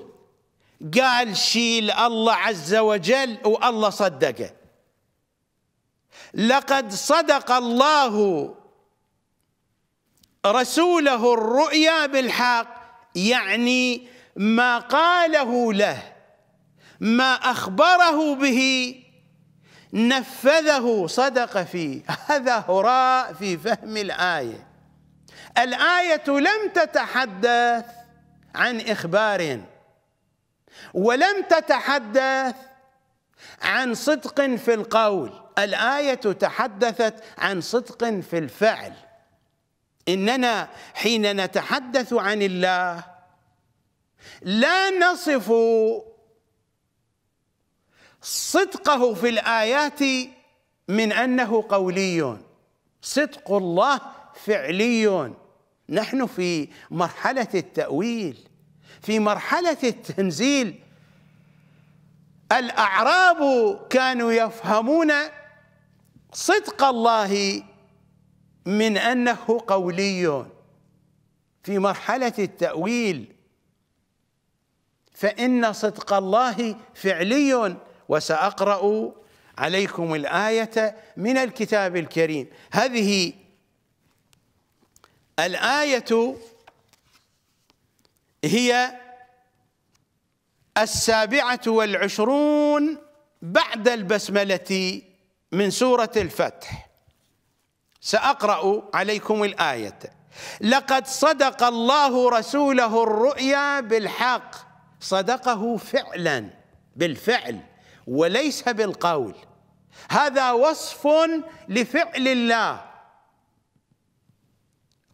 قال شيل الله عز وجل والله صدقه لقد صدق الله رسوله الرؤيا بالحق يعني ما قاله له ما أخبره به نفذه صدق فيه هذا هراء في فهم الآية الآية لم تتحدث عن إخبار ولم تتحدث عن صدق في القول الآية تحدثت عن صدق في الفعل إننا حين نتحدث عن الله لا نصف صدقه في الآيات من أنه قولي صدق الله فعلي نحن في مرحلة التأويل في مرحلة التنزيل الأعراب كانوا يفهمون صدق الله من أنه قولي في مرحلة التأويل فإن صدق الله فعلي وسأقرأ عليكم الآية من الكتاب الكريم هذه الآية هي السابعة والعشرون بعد البسملة من سورة الفتح سأقرأ عليكم الآية لقد صدق الله رسوله الرؤيا بالحق صدقه فعلا بالفعل وليس بالقول هذا وصف لفعل الله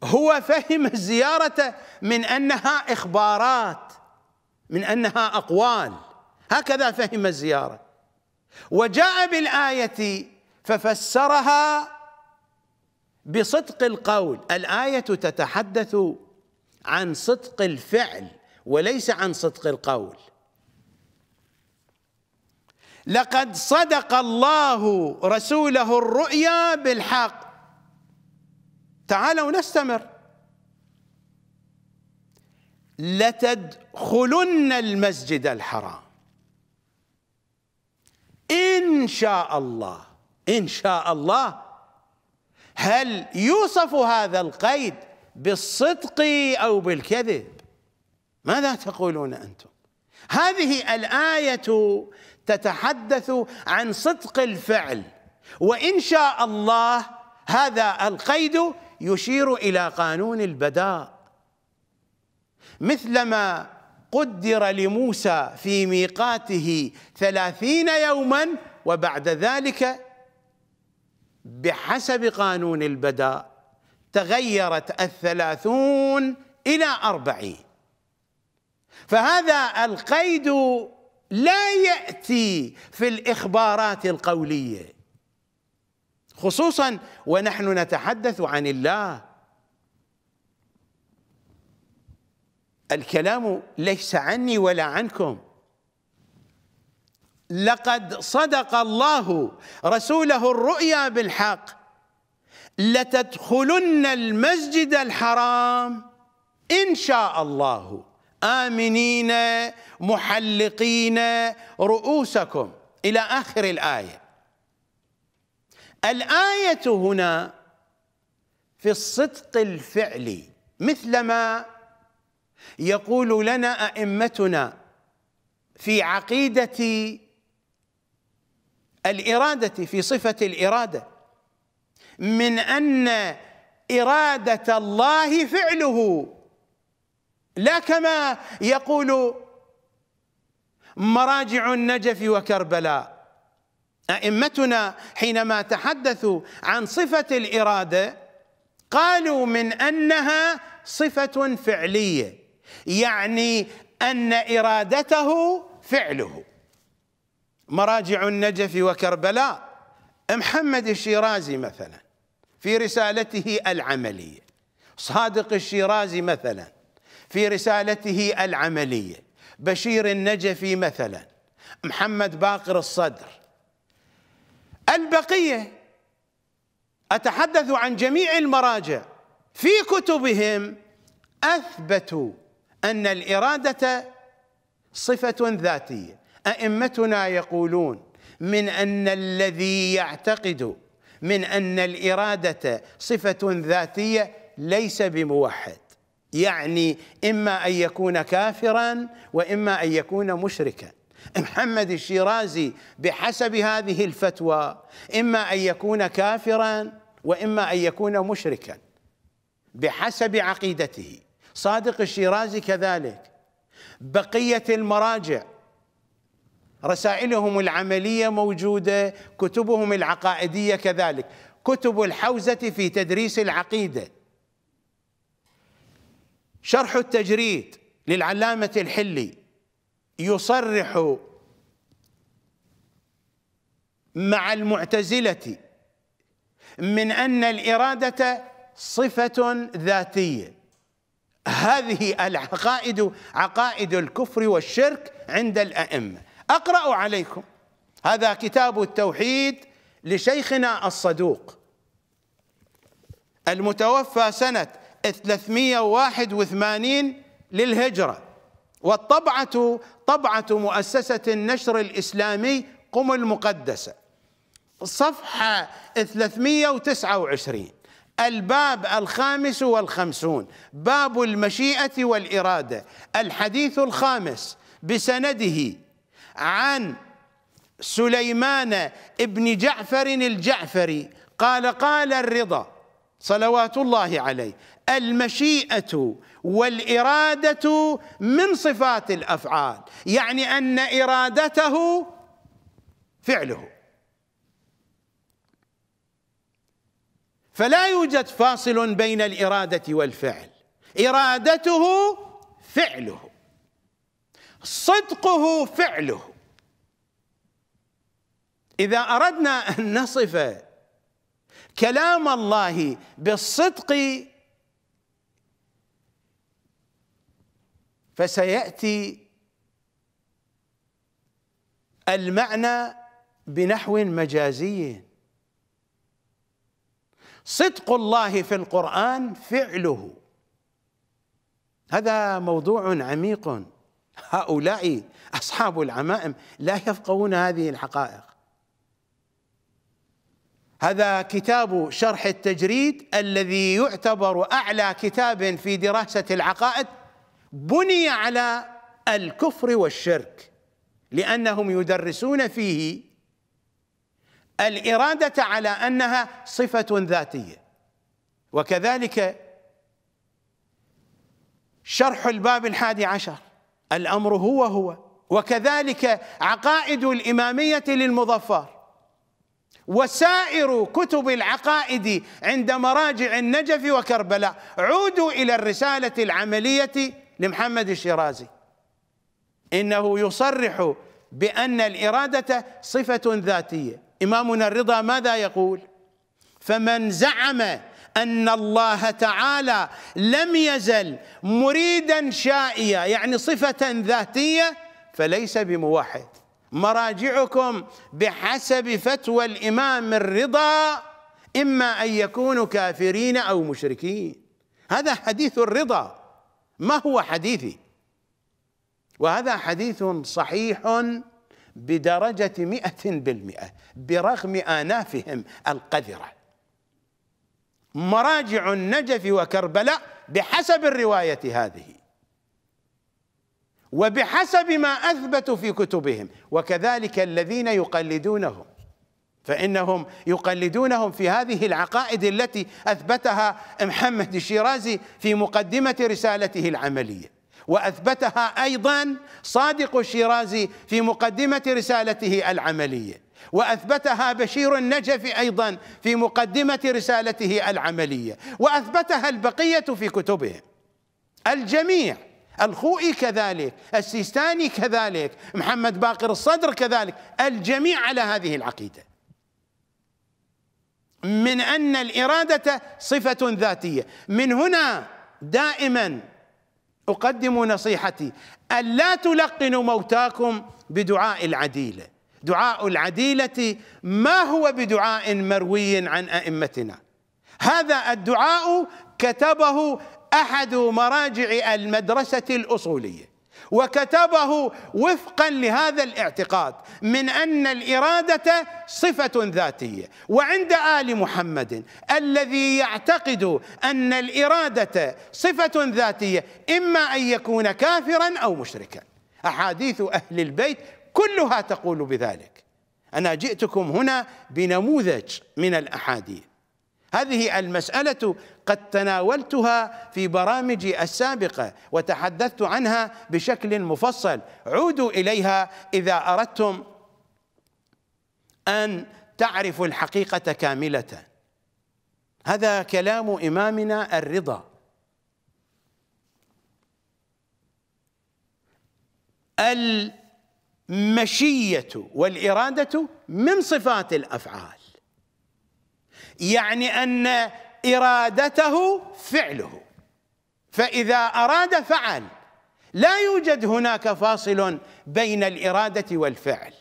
هو فهم الزيارة من أنها إخبارات من أنها أقوال هكذا فهم الزيارة وجاء بالآية ففسرها بصدق القول الآية تتحدث عن صدق الفعل وليس عن صدق القول لقد صدق الله رسوله الرؤيا بالحق تعالوا نستمر لتدخلن المسجد الحرام ان شاء الله ان شاء الله هل يوصف هذا القيد بالصدق او بالكذب ماذا تقولون انتم هذه الايه تتحدث عن صدق الفعل وان شاء الله هذا القيد يشير إلى قانون البداء مثلما قدر لموسى في ميقاته ثلاثين يوما وبعد ذلك بحسب قانون البداء تغيرت الثلاثون إلى أربعين فهذا القيد لا يأتي في الإخبارات القولية خصوصا ونحن نتحدث عن الله الكلام ليس عني ولا عنكم لقد صدق الله رسوله الرؤيا بالحق لتدخلن المسجد الحرام ان شاء الله امنين محلقين رؤوسكم الى اخر الايه الآية هنا في الصدق الفعلي مثلما يقول لنا أئمتنا في عقيدة الإرادة في صفة الإرادة من أن إرادة الله فعله لا كما يقول مراجع النجف وكربلاء ائمتنا حينما تحدثوا عن صفه الاراده قالوا من انها صفه فعليه يعني ان ارادته فعله مراجع النجف وكربلاء محمد الشيرازي مثلا في رسالته العمليه صادق الشيرازي مثلا في رسالته العمليه بشير النجفي مثلا محمد باقر الصدر البقية أتحدث عن جميع المراجع في كتبهم أثبتوا أن الإرادة صفة ذاتية أئمتنا يقولون من أن الذي يعتقد من أن الإرادة صفة ذاتية ليس بموحد يعني إما أن يكون كافرا وإما أن يكون مشركا محمد الشيرازي بحسب هذه الفتوى إما أن يكون كافرا وإما أن يكون مشركا بحسب عقيدته صادق الشيرازي كذلك بقية المراجع رسائلهم العملية موجودة كتبهم العقائدية كذلك كتب الحوزة في تدريس العقيدة شرح التجريد للعلامة الحلي يصرح مع المعتزله من ان الاراده صفه ذاتيه هذه العقائد عقائد الكفر والشرك عند الائمه اقرا عليكم هذا كتاب التوحيد لشيخنا الصدوق المتوفى سنه 381 للهجره والطبعه طبعة مؤسسة النشر الإسلامي قم المقدسة صفحة 329 الباب الخامس والخمسون باب المشيئة والإرادة الحديث الخامس بسنده عن سليمان ابن جعفر الجعفري قال قال الرضا صلوات الله عليه المشيئه والاراده من صفات الافعال يعني ان ارادته فعله فلا يوجد فاصل بين الاراده والفعل ارادته فعله صدقه فعله اذا اردنا ان نصف كلام الله بالصدق فسيأتي المعنى بنحو مجازي صدق الله في القرآن فعله هذا موضوع عميق هؤلاء أصحاب العمائم لا يفقهون هذه الحقائق هذا كتاب شرح التجريد الذي يعتبر أعلى كتاب في دراسة العقائد بني على الكفر والشرك لانهم يدرسون فيه الاراده على انها صفه ذاتيه وكذلك شرح الباب الحادي عشر الامر هو هو وكذلك عقائد الاماميه للمظفر وسائر كتب العقائد عند مراجع النجف وكربلاء عودوا الى الرساله العمليه لمحمد الشيرازي انه يصرح بان الاراده صفه ذاتيه امامنا الرضا ماذا يقول فمن زعم ان الله تعالى لم يزل مريدا شائيا يعني صفه ذاتيه فليس بموحد مراجعكم بحسب فتوى الامام الرضا اما ان يكونوا كافرين او مشركين هذا حديث الرضا ما هو حديثي وهذا حديث صحيح بدرجة مئة بالمئة برغم آنافهم القذرة مراجع النجف وكربلاء بحسب الرواية هذه وبحسب ما أثبتوا في كتبهم وكذلك الذين يقلدونهم فإنهم يقلدونهم في هذه العقائد التي أثبتها محمد الشيرازي في مقدمة رسالته العملية وأثبتها أيضا صادق الشيرازي في مقدمة رسالته العملية واثبتها بشير النجفي ايضا في مقدمه رسالته العمليه واثبتها البقيه في كتبهم الجميع الخوئي كذلك السيستاني كذلك محمد باقر الصدر كذلك الجميع على هذه العقيده من ان الاراده صفه ذاتيه من هنا دائما اقدم نصيحتي الا تلقنوا موتاكم بدعاء العديله دعاء العديله ما هو بدعاء مروي عن ائمتنا هذا الدعاء كتبه احد مراجع المدرسه الاصوليه وكتبه وفقا لهذا الاعتقاد من ان الاراده صفه ذاتيه وعند ال محمد الذي يعتقد ان الاراده صفه ذاتيه اما ان يكون كافرا او مشركا احاديث اهل البيت كلها تقول بذلك انا جئتكم هنا بنموذج من الاحاديث هذه المسألة قد تناولتها في برامجي السابقة وتحدثت عنها بشكل مفصل عودوا إليها إذا أردتم أن تعرفوا الحقيقة كاملة هذا كلام إمامنا الرضا المشية والإرادة من صفات الأفعال يعني أن إرادته فعله فإذا أراد فعل لا يوجد هناك فاصل بين الإرادة والفعل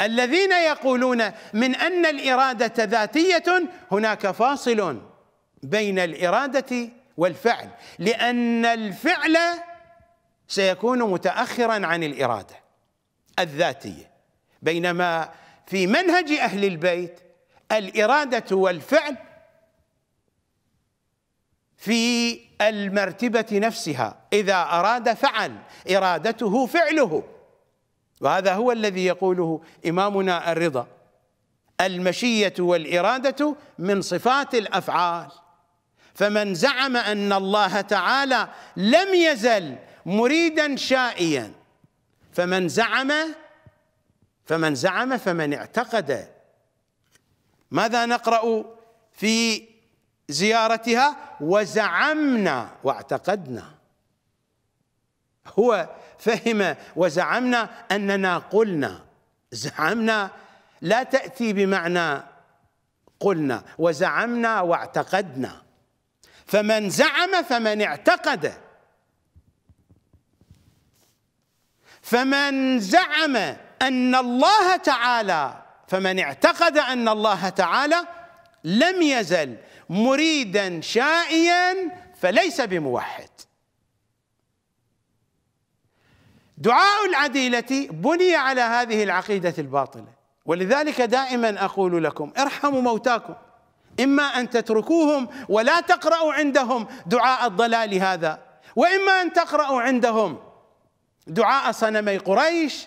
الذين يقولون من أن الإرادة ذاتية هناك فاصل بين الإرادة والفعل لأن الفعل سيكون متأخرا عن الإرادة الذاتية بينما في منهج أهل البيت الإرادة والفعل في المرتبة نفسها إذا أراد فعل إرادته فعله وهذا هو الذي يقوله إمامنا الرضا المشية والإرادة من صفات الأفعال فمن زعم أن الله تعالى لم يزل مريدا شائيا فمن زعم فمن زعم فمن اعتقد ماذا نقرأ في زيارتها وزعمنا واعتقدنا هو فهم وزعمنا أننا قلنا زعمنا لا تأتي بمعنى قلنا وزعمنا واعتقدنا فمن زعم فمن اعتقد فمن زعم ان الله تعالى فمن اعتقد ان الله تعالى لم يزل مريدا شائيا فليس بموحد دعاء العديلة بني على هذه العقيدة الباطلة ولذلك دائما أقول لكم ارحموا موتاكم إما أن تتركوهم ولا تقرأوا عندهم دعاء الضلال هذا وإما أن تقرأوا عندهم دعاء صنمي قريش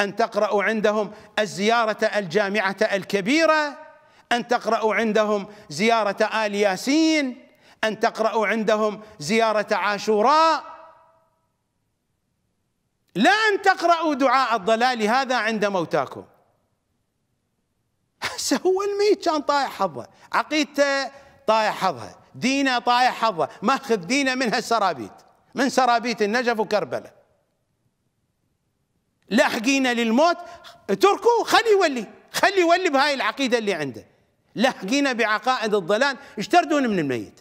أن تقرأوا عندهم الزيارة الجامعة الكبيرة أن تقرأوا عندهم زيارة آل ياسين أن تقرأوا عندهم زيارة عاشوراء لا أن تقرأوا دعاء الضلال هذا عند موتاكم هسه هو الميت كان طايح حظه عقيدته طايح حظها دينه طايح حظه ماخذ دينه من هالسرابيت من سرابيت النجف وكربله لاحقين للموت اتركوا خلي يولي خلي يولي بهاي العقيدة اللي عنده لاحقين بعقائد الضلال اشتردون من الميت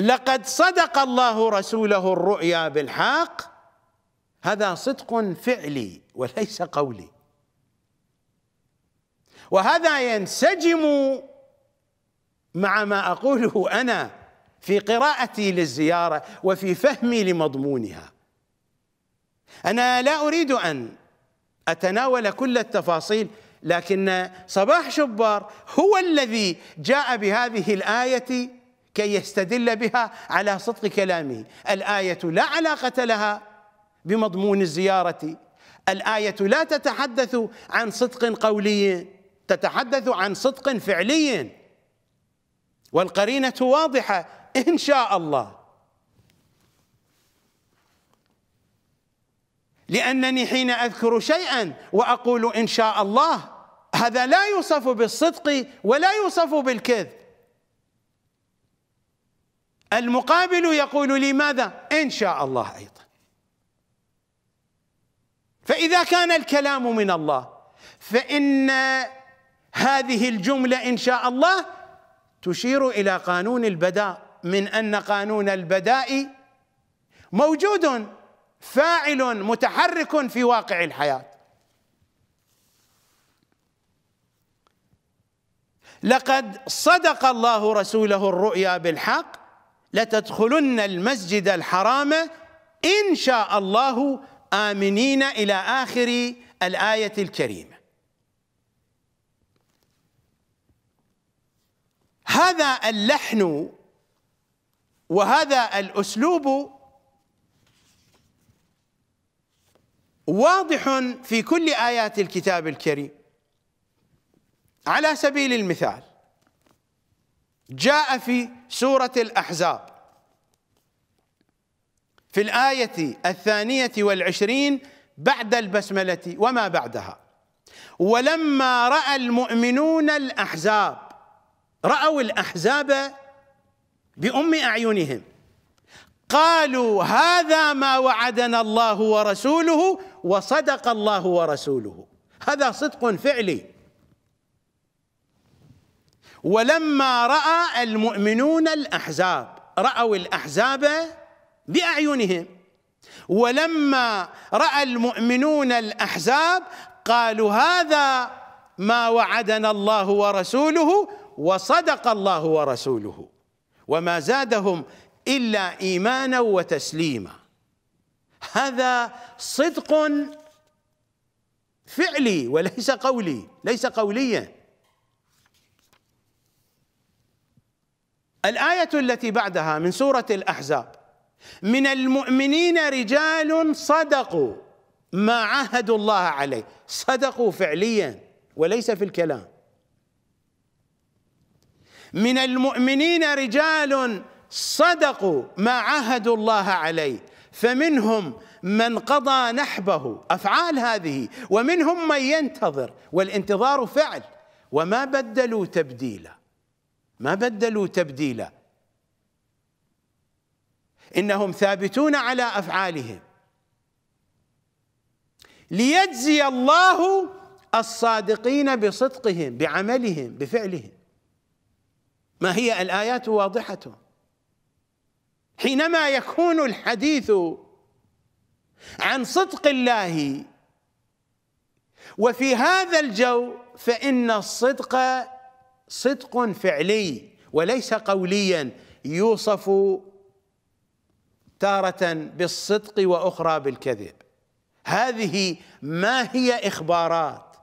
لقد صدق الله رسوله الرؤيا بالحق هذا صدق فعلي وليس قولي وهذا ينسجم مع ما أقوله أنا في قراءتي للزيارة وفي فهمي لمضمونها أنا لا أريد أن أتناول كل التفاصيل لكن صباح شبار هو الذي جاء بهذه الآية كي يستدل بها على صدق كلامه الآية لا علاقة لها بمضمون الزيارة الآية لا تتحدث عن صدق قولي تتحدث عن صدق فعلي والقرينة واضحة إن شاء الله لأنني حين أذكر شيئا وأقول إن شاء الله هذا لا يوصف بالصدق ولا يوصف بالكذب المقابل يقول لي ماذا إن شاء الله أيضا فإذا كان الكلام من الله فإن هذه الجملة إن شاء الله تشير الى قانون البداء من ان قانون البداء موجود فاعل متحرك في واقع الحياه لقد صدق الله رسوله الرؤيا بالحق لتدخلن المسجد الحرام ان شاء الله امنين الى اخر الايه الكريمه هذا اللحن وهذا الاسلوب واضح في كل ايات الكتاب الكريم على سبيل المثال جاء في سوره الاحزاب في الايه الثانيه والعشرين بعد البسمله وما بعدها ولما راى المؤمنون الاحزاب راوا الاحزاب بام اعينهم قالوا هذا ما وعدنا الله ورسوله وصدق الله ورسوله هذا صدق فعلي ولما راى المؤمنون الاحزاب راوا الاحزاب باعينهم ولما راى المؤمنون الاحزاب قالوا هذا ما وعدنا الله ورسوله وصدق الله ورسوله وما زادهم إلا إيمانا وتسليما هذا صدق فعلي وليس قولي ليس قوليا الآية التي بعدها من سورة الأحزاب من المؤمنين رجال صدقوا ما عاهدوا الله عليه صدقوا فعليا وليس في الكلام من المؤمنين رجال صدقوا ما عاهدوا الله عليه فمنهم من قضى نحبه افعال هذه ومنهم من ينتظر والانتظار فعل وما بدلوا تبديلا ما بدلوا تبديلا انهم ثابتون على افعالهم ليجزي الله الصادقين بصدقهم بعملهم بفعلهم ما هي الايات واضحه حينما يكون الحديث عن صدق الله وفي هذا الجو فان الصدق صدق فعلي وليس قوليا يوصف تاره بالصدق واخرى بالكذب هذه ما هي اخبارات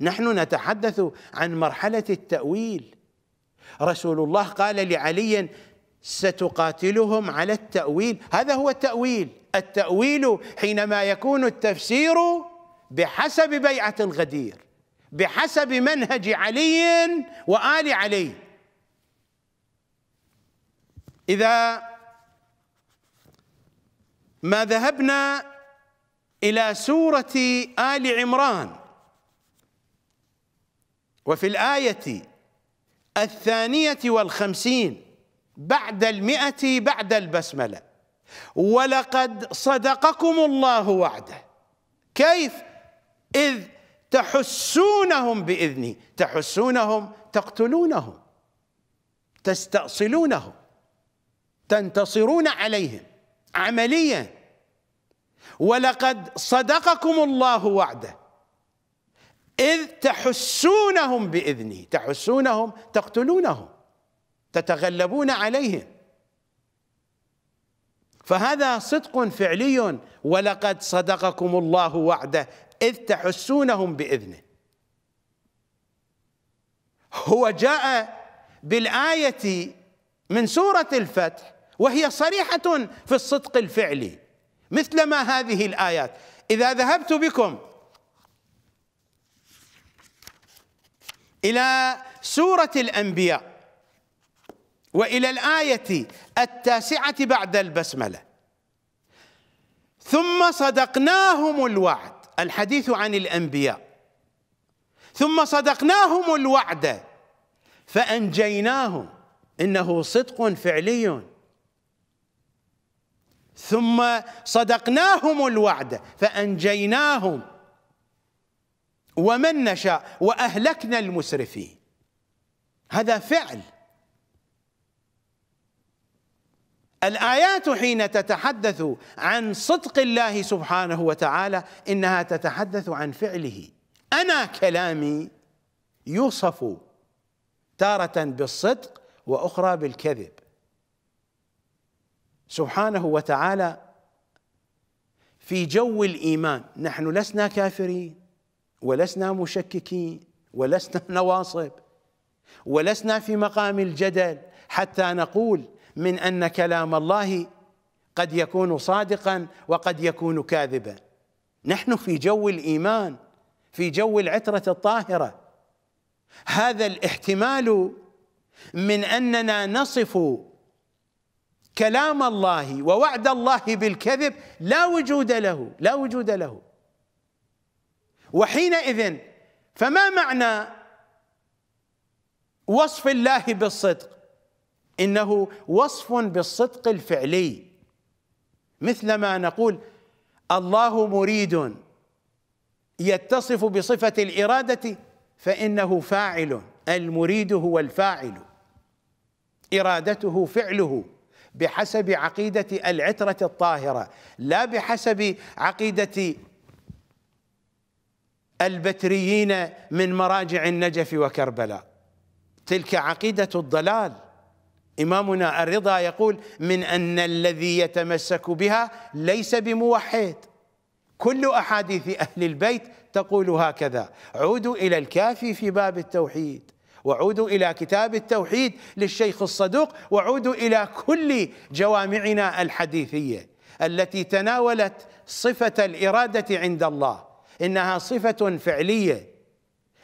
نحن نتحدث عن مرحله التاويل رسول الله قال لعلي ستقاتلهم على التأويل هذا هو التأويل التأويل حينما يكون التفسير بحسب بيعة الغدير بحسب منهج علي وآل علي إذا ما ذهبنا إلى سورة آل عمران وفي الآية الثانية والخمسين بعد المئة بعد البسملة ولقد صدقكم الله وعده كيف إذ تحسونهم بإذني تحسونهم تقتلونهم تستأصلونهم تنتصرون عليهم عمليا ولقد صدقكم الله وعده إذ تحسونهم بإذنه تحسونهم تقتلونهم تتغلبون عليهم فهذا صدق فعلي ولقد صدقكم الله وعده إذ تحسونهم بإذنه هو جاء بالآية من سورة الفتح وهي صريحة في الصدق الفعلي مثلما هذه الآيات إذا ذهبت بكم إلى سورة الأنبياء وإلى الآية التاسعة بعد البسملة ثم صدقناهم الوعد الحديث عن الأنبياء ثم صدقناهم الوعد فأنجيناهم إنه صدق فعلي ثم صدقناهم الوعد فأنجيناهم ومن نشاء وأهلكنا المسرفين هذا فعل الآيات حين تتحدث عن صدق الله سبحانه وتعالى إنها تتحدث عن فعله أنا كلامي يوصف تارة بالصدق وأخرى بالكذب سبحانه وتعالى في جو الإيمان نحن لسنا كافرين ولسنا مشككين ولسنا *laughs* نواصب ولسنا في مقام الجدل حتى نقول من ان كلام الله قد يكون صادقا وقد يكون كاذبا نحن في جو الايمان في جو العتره الطاهره هذا الاحتمال من اننا نصف كلام الله ووعد الله بالكذب لا وجود له لا وجود له وحينئذ فما معنى وصف الله بالصدق انه وصف بالصدق الفعلي مثلما نقول الله مريد يتصف بصفه الاراده فانه فاعل المريد هو الفاعل ارادته فعله بحسب عقيده العتره الطاهره لا بحسب عقيده البتريين من مراجع النجف وكربلاء تلك عقيدة الضلال إمامنا الرضا يقول من أن الذي يتمسك بها ليس بموحد كل أحاديث أهل البيت تقول هكذا عودوا إلى الكافي في باب التوحيد وعودوا إلى كتاب التوحيد للشيخ الصدوق وعودوا إلى كل جوامعنا الحديثية التي تناولت صفة الإرادة عند الله إنها صفة فعلية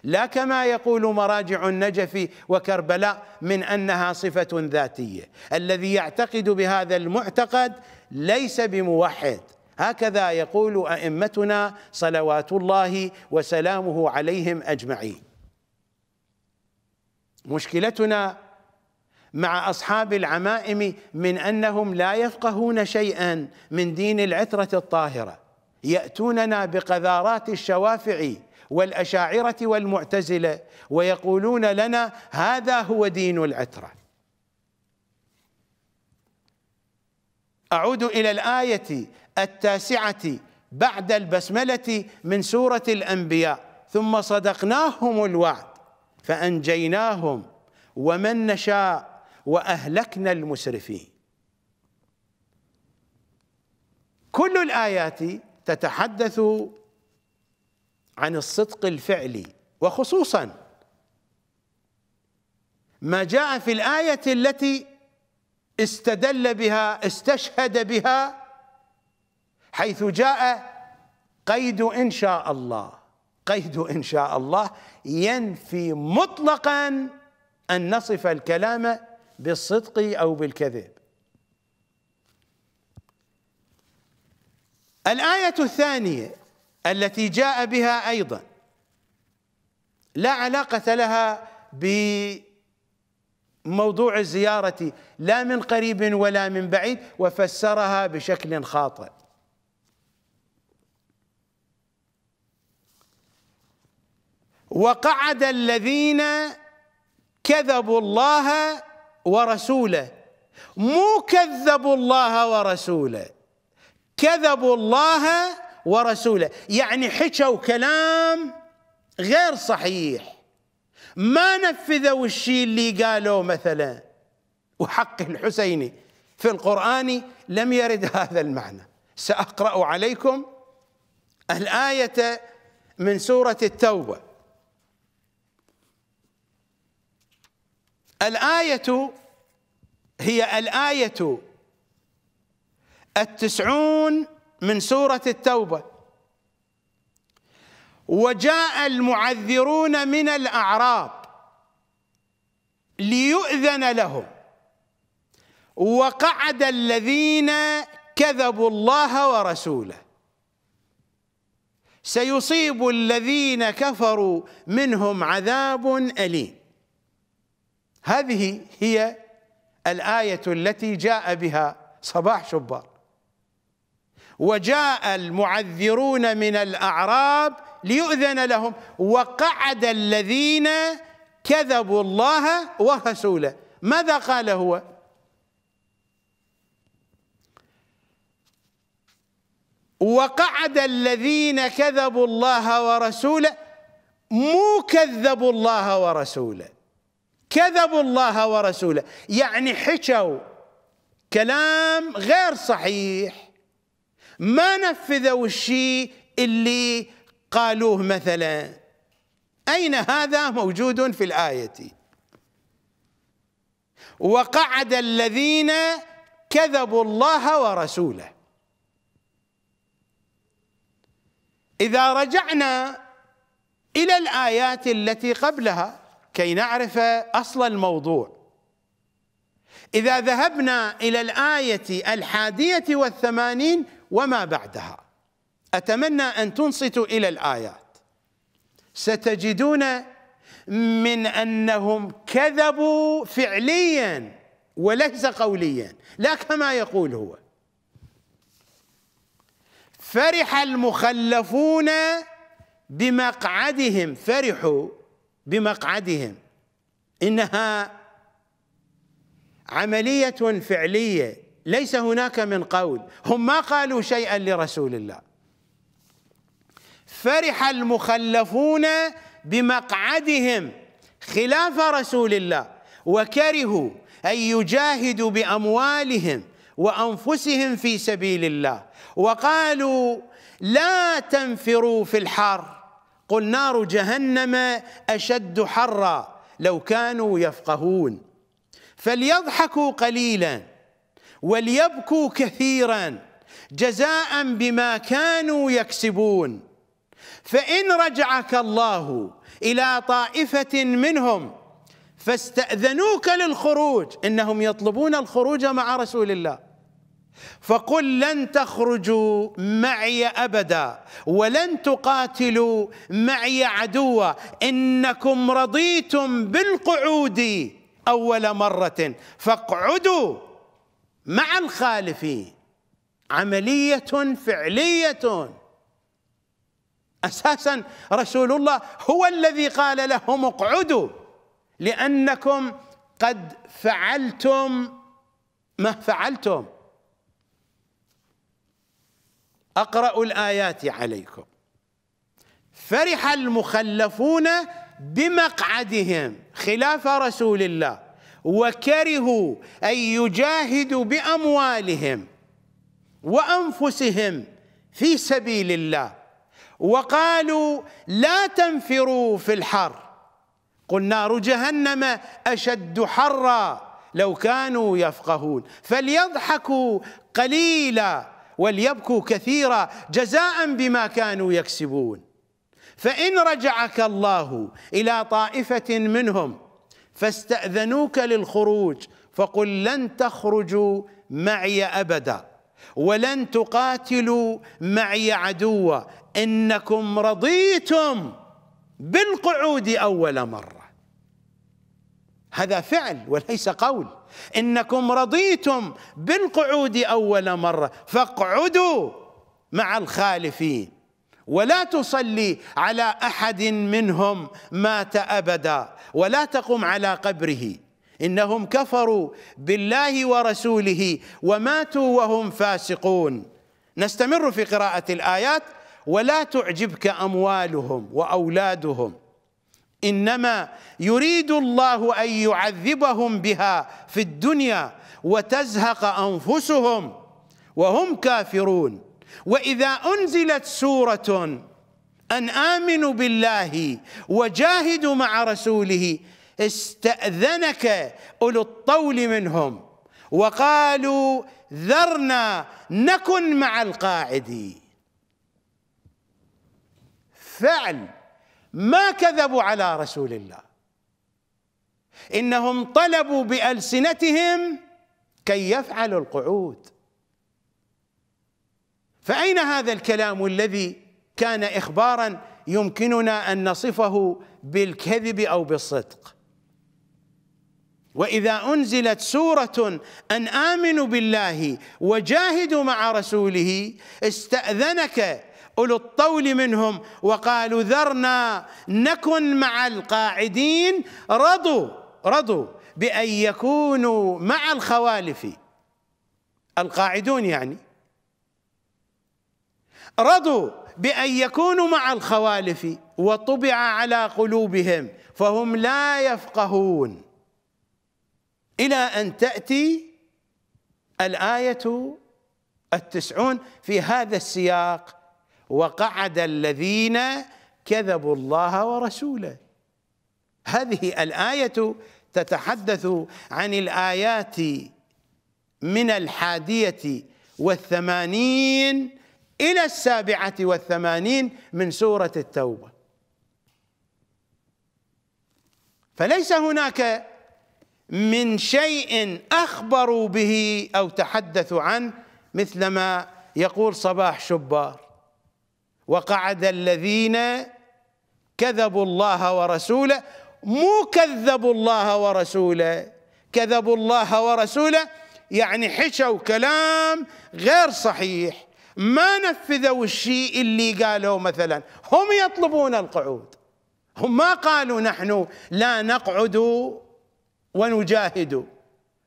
لا كما يقول مراجع النجف وكربلاء من انها صفه ذاتيه الذي يعتقد بهذا المعتقد ليس بموحد هكذا يقول ائمتنا صلوات الله وسلامه عليهم اجمعين مشكلتنا مع اصحاب العمائم من انهم لا يفقهون شيئا من دين العتره الطاهره يأتوننا بقذارات الشوافع والأشاعرة والمعتزلة ويقولون لنا هذا هو دين العترة أعود إلى الآية التاسعة بعد البسملة من سورة الأنبياء ثم صدقناهم الوعد فأنجيناهم ومن نشاء وأهلكنا المسرفين كل الآيات تتحدث عن الصدق الفعلي وخصوصا ما جاء في الآية التي استدل بها استشهد بها حيث جاء قيد إن شاء الله قيد إن شاء الله ينفي مطلقا أن نصف الكلام بالصدق أو بالكذب الآية الثانية التي جاء بها أيضا لا علاقة لها بموضوع الزيارة لا من قريب ولا من بعيد وفسرها بشكل خاطئ وقعد الذين كذبوا الله ورسوله مو كذبوا الله ورسوله كذبوا الله ورسوله يعني حكوا كلام غير صحيح ما نفذوا الشيء اللي قالوه مثلا وحق الحسيني في القرآن لم يرد هذا المعنى سأقرأ عليكم الآية من سورة التوبة الآية هي الآية التسعون من سورة التوبة وجاء المعذرون من الأعراب ليؤذن لهم وقعد الذين كذبوا الله ورسوله سيصيب الذين كفروا منهم عذاب أليم هذه هي الآية التي جاء بها صباح شبار وجاء المعذرون من الأعراب ليؤذن لهم وقعد الذين كذبوا الله ورسوله ماذا قال هو وقعد الذين كذبوا الله ورسوله مو كذبوا الله ورسوله كذبوا الله ورسوله يعني حكوا كلام غير صحيح ما نفذوا الشيء اللي قالوه مثلا أين هذا موجود في الآية وقعد الذين كذبوا الله ورسوله إذا رجعنا إلى الآيات التي قبلها كي نعرف أصل الموضوع إذا ذهبنا إلى الآية الحادية والثمانين وما بعدها أتمنى أن تنصتوا إلى الآيات ستجدون من أنهم كذبوا فعليا وليس قوليا لا كما يقول هو فرح المخلفون بمقعدهم فرحوا بمقعدهم إنها عملية فعلية ليس هناك من قول هم ما قالوا شيئا لرسول الله فرح المخلفون بمقعدهم خلاف رسول الله وكرهوا ان يجاهدوا باموالهم وانفسهم في سبيل الله وقالوا لا تنفروا في الحر قل نار جهنم اشد حرا لو كانوا يفقهون فليضحكوا قليلا وليبكوا كثيرا جزاء بما كانوا يكسبون فان رجعك الله الى طائفه منهم فاستاذنوك للخروج انهم يطلبون الخروج مع رسول الله فقل لن تخرجوا معي ابدا ولن تقاتلوا معي عدوا انكم رضيتم بالقعود اول مره فاقعدوا مع الخالفين عملية فعلية أساسا رسول الله هو الذي قال لهم اقعدوا لأنكم قد فعلتم ما فعلتم أقرأ الآيات عليكم فرح المخلفون بمقعدهم خلاف رسول الله وكرهوا ان يجاهدوا باموالهم وانفسهم في سبيل الله وقالوا لا تنفروا في الحر قل نار جهنم اشد حرا لو كانوا يفقهون فليضحكوا قليلا وليبكوا كثيرا جزاء بما كانوا يكسبون فان رجعك الله الى طائفه منهم فاستأذنوك للخروج فقل لن تخرجوا معي أبدا ولن تقاتلوا معي عدوا إنكم رضيتم بالقعود أول مرة هذا فعل وليس قول إنكم رضيتم بالقعود أول مرة فاقعدوا مع الخالفين ولا تصلي على احد منهم مات ابدا ولا تقم على قبره انهم كفروا بالله ورسوله وماتوا وهم فاسقون نستمر في قراءه الايات ولا تعجبك اموالهم واولادهم انما يريد الله ان يعذبهم بها في الدنيا وتزهق انفسهم وهم كافرون واذا انزلت سوره ان امنوا بالله وجاهدوا مع رسوله استاذنك اولو الطول منهم وقالوا ذرنا نكن مع القاعدين فعل ما كذبوا على رسول الله انهم طلبوا بالسنتهم كي يفعلوا القعود فأين هذا الكلام الذي كان إخبارا يمكننا أن نصفه بالكذب أو بالصدق وإذا أنزلت سورة أن آمنوا بالله وجاهدوا مع رسوله استأذنك أولو الطول منهم وقالوا ذرنا نكن مع القاعدين رضوا رضوا بأن يكونوا مع الخوالف القاعدون يعني رضوا بأن يكونوا مع الخوالف وطبع على قلوبهم فهم لا يفقهون إلى أن تأتي الآية التسعون في هذا السياق وقعد الذين كذبوا الله ورسوله هذه الآية تتحدث عن الآيات من الحادية والثمانين إلى السابعة والثمانين من سورة التوبة فليس هناك من شيء أخبروا به أو تحدثوا عنه مثلما يقول صباح شبار وقعد الذين كذبوا الله ورسوله مو كذبوا الله ورسوله كذبوا الله ورسوله يعني حشوا كلام غير صحيح ما نفذوا الشيء اللي قالوا مثلا هم يطلبون القعود هم ما قالوا نحن لا نقعد ونجاهد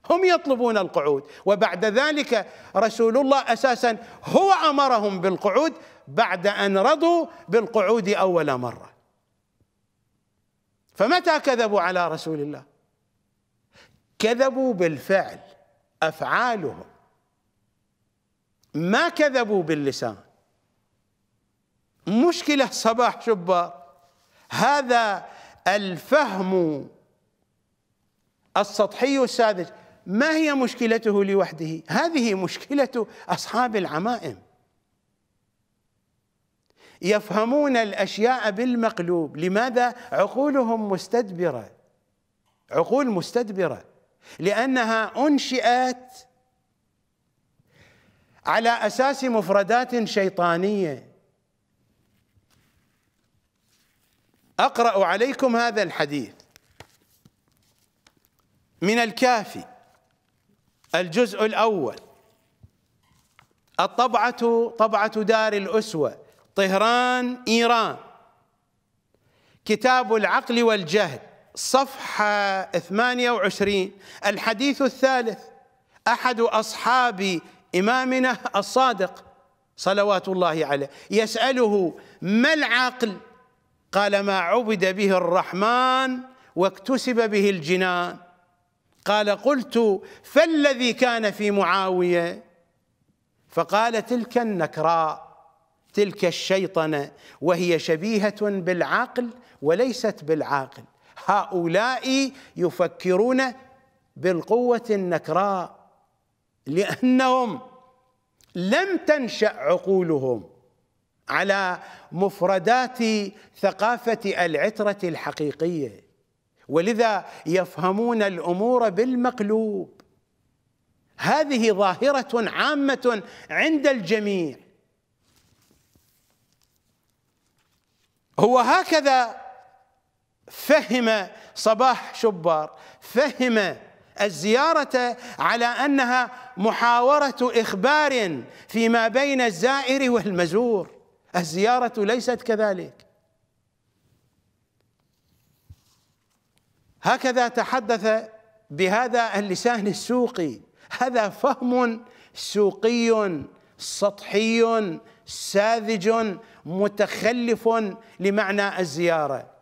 هم يطلبون القعود وبعد ذلك رسول الله اساسا هو امرهم بالقعود بعد ان رضوا بالقعود اول مره فمتى كذبوا على رسول الله كذبوا بالفعل افعالهم ما كذبوا باللسان مشكلة صباح شبار هذا الفهم السطحي الساذج ما هي مشكلته لوحده هذه مشكلة أصحاب العمائم يفهمون الأشياء بالمقلوب لماذا عقولهم مستدبرة عقول مستدبرة لأنها أنشئت على اساس مفردات شيطانيه اقرا عليكم هذا الحديث من الكافي الجزء الاول الطبعه طبعه دار الاسوه طهران ايران كتاب العقل والجهل صفحه 28 الحديث الثالث احد اصحاب إمامنا الصادق صلوات الله عليه يسأله ما العقل قال ما عبد به الرحمن واكتسب به الجنان قال قلت فالذي كان في معاوية فقال تلك النكراء تلك الشيطنة وهي شبيهة بالعقل وليست بالعاقل هؤلاء يفكرون بالقوة النكراء لأنهم لم تنشا عقولهم على مفردات ثقافه العتره الحقيقيه ولذا يفهمون الامور بالمقلوب هذه ظاهره عامه عند الجميع هو هكذا فهم صباح شبار فهم الزيارة على أنها محاورة إخبار فيما بين الزائر والمزور الزيارة ليست كذلك هكذا تحدث بهذا اللسان السوقي هذا فهم سوقي سطحي ساذج متخلف لمعنى الزياره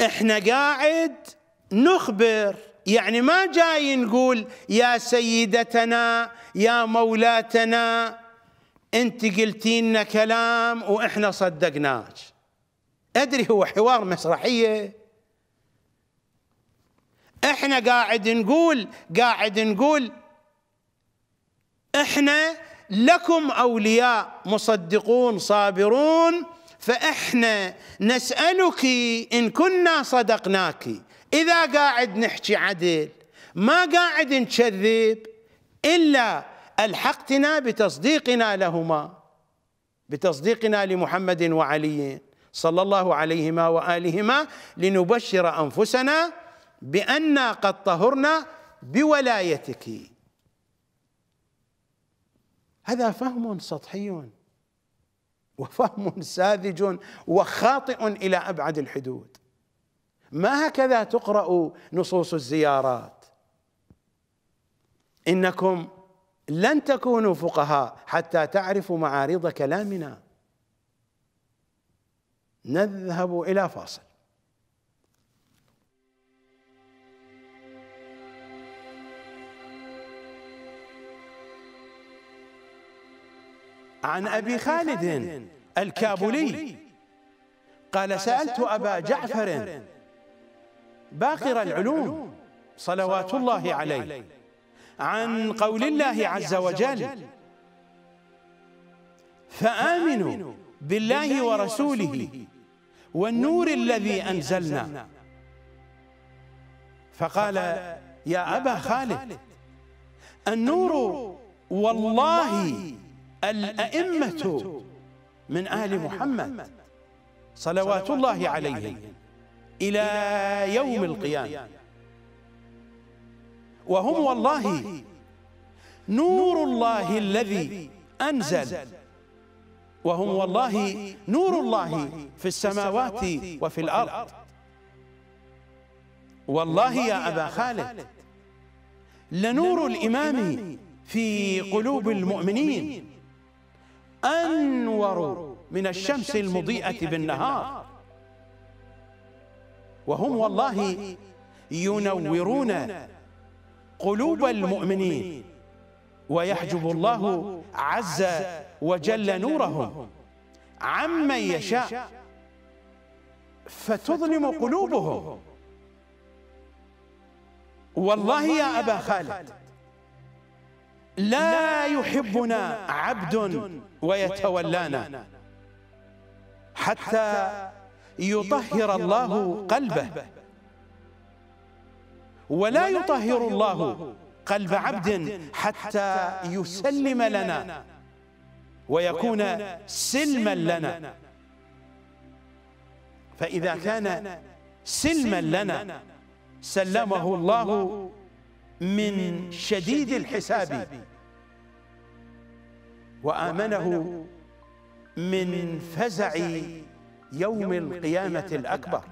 احنا قاعد نخبر يعني ما جاي نقول يا سيدتنا يا مولاتنا انت قلتي لنا كلام واحنا صدقناك ادري هو حوار مسرحيه احنا قاعد نقول قاعد نقول احنا لكم اولياء مصدقون صابرون فإحنا نسألك إن كنا صدقناك إذا قاعد نحكي عدل ما قاعد نكذب إلا ألحقتنا بتصديقنا لهما بتصديقنا لمحمد وعلي صلى الله عليهما وآلهما لنبشر أنفسنا بأننا قد طهرنا بولايتك هذا فهم سطحي وفهم ساذج وخاطئ إلى أبعد الحدود ما هكذا تقرأ نصوص الزيارات إنكم لن تكونوا فقهاء حتى تعرفوا معارض كلامنا نذهب إلى فاصل عن أبي خالد الكابولي قال سألت أبا جعفر باقر العلوم صلوات الله عليه عن قول الله عز وجل فآمنوا بالله ورسوله والنور الذي أنزلنا فقال يا أبا خالد النور والله الأئمة من آل محمد صلوات الله عليهم إلى يوم القيامة وهم والله نور الله الذي أنزل وهم والله نور الله في السماوات وفي الأرض والله يا أبا خالد لنور الإمام في قلوب المؤمنين أنور من الشمس المضيئة بالنهار وهم والله ينورون قلوب المؤمنين ويحجب الله عز وجل نورهم عمن يشاء فتظلم قلوبهم والله يا أبا خالد لا يحبنا عبد ويتولانا حتى يطهر الله قلبه ولا يطهر الله قلب عبد حتى يسلم لنا ويكون سلما لنا فإذا كان سلما لنا سلمه الله من شديد الحساب وآمنه من فزع يوم القيامة الأكبر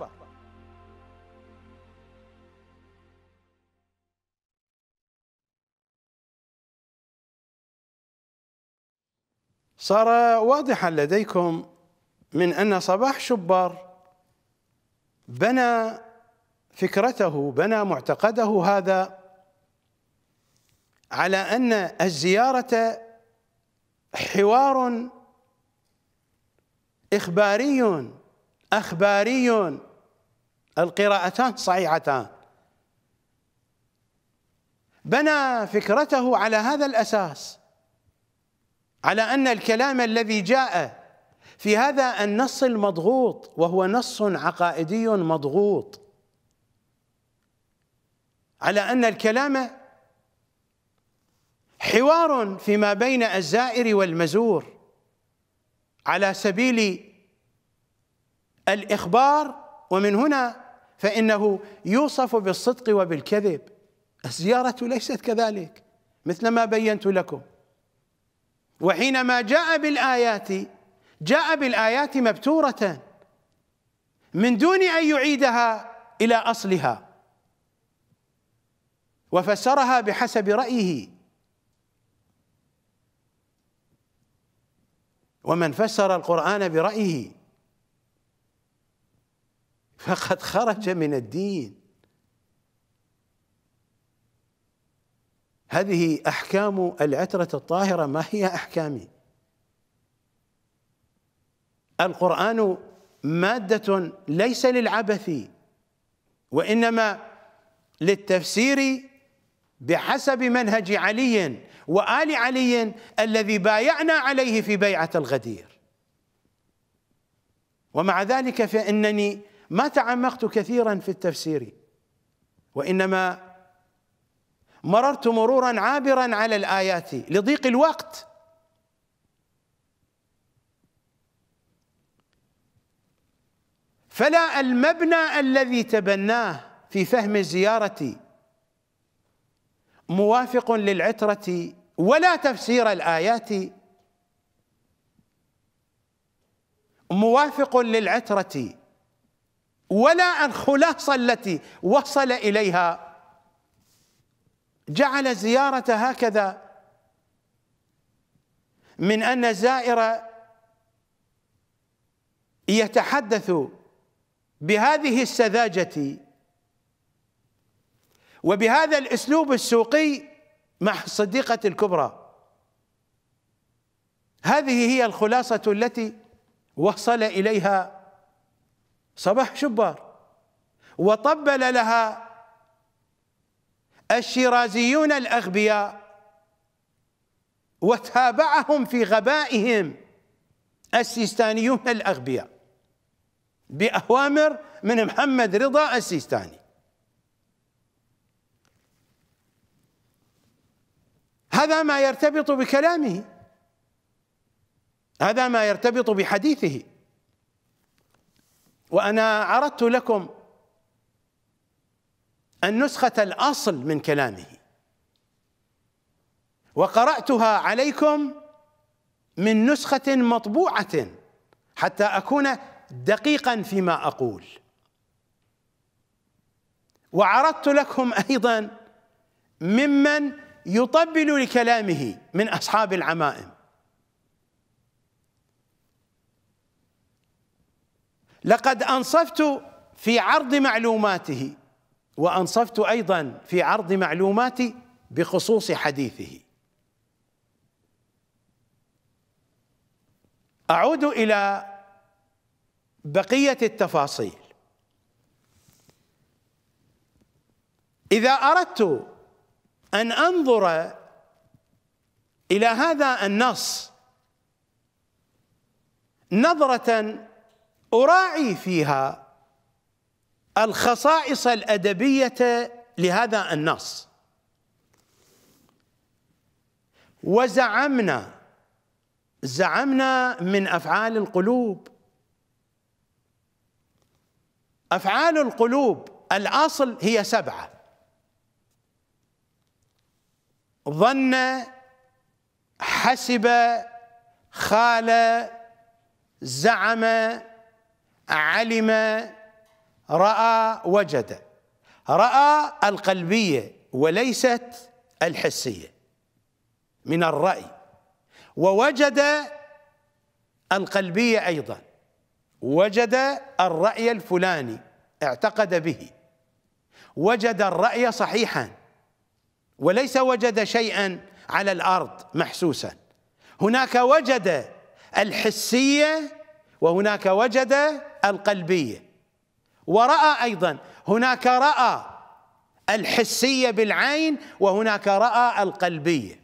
صار واضحا لديكم من أن صباح شبار بنى فكرته بنى معتقده هذا على أن الزيارة حوار إخباري أخباري القراءتان صحيحتان بنى فكرته على هذا الأساس على أن الكلام الذي جاء في هذا النص المضغوط وهو نص عقائدي مضغوط على أن الكلام حوار فيما بين الزائر والمزور على سبيل الإخبار ومن هنا فإنه يوصف بالصدق وبالكذب الزيارة ليست كذلك مثل ما بينت لكم وحينما جاء بالآيات جاء بالآيات مبتورة من دون أن يعيدها إلى أصلها وفسرها بحسب رأيه ومن فسر القرآن برأيه فقد خرج من الدين هذه أحكام العترة الطاهرة ما هي أحكامي القرآن مادة ليس للعبث وإنما للتفسير بحسب منهج علي وآل علي الذي بايعنا عليه في بيعة الغدير ومع ذلك فإنني ما تعمقت كثيرا في التفسير وإنما مررت مرورا عابرا على الآيات لضيق الوقت فلا المبنى الذي تبناه في فهم الزيارة موافق للعترة ولا تفسير الآيات موافق للعترة ولا الخلاصة التي وصل إليها جعل زيارة هكذا من أن زائر يتحدث بهذه السذاجة وبهذا الاسلوب السوقي مع الصديقه الكبرى هذه هي الخلاصه التي وصل اليها صباح شبار وطبل لها الشيرازيون الاغبياء وتابعهم في غبائهم السيستانيون الاغبياء باوامر من محمد رضا السيستاني هذا ما يرتبط بكلامه هذا ما يرتبط بحديثه وانا عرضت لكم النسخه الاصل من كلامه وقراتها عليكم من نسخه مطبوعه حتى اكون دقيقا فيما اقول وعرضت لكم ايضا ممن يطبل لكلامه من أصحاب العمائم لقد أنصفت في عرض معلوماته وأنصفت أيضا في عرض معلوماتي بخصوص حديثه أعود إلى بقية التفاصيل إذا أردت أن أنظر إلى هذا النص نظرة أراعي فيها الخصائص الأدبية لهذا النص وزعمنا زعمنا من أفعال القلوب أفعال القلوب الأصل هي سبعة ظن حسب خال زعم علم راى وجد راى القلبيه وليست الحسيه من الراي ووجد القلبيه ايضا وجد الراي الفلاني اعتقد به وجد الراي صحيحا وليس وجد شيئا على الارض محسوسا هناك وجد الحسيه وهناك وجد القلبيه وراى ايضا هناك راى الحسيه بالعين وهناك راى القلبيه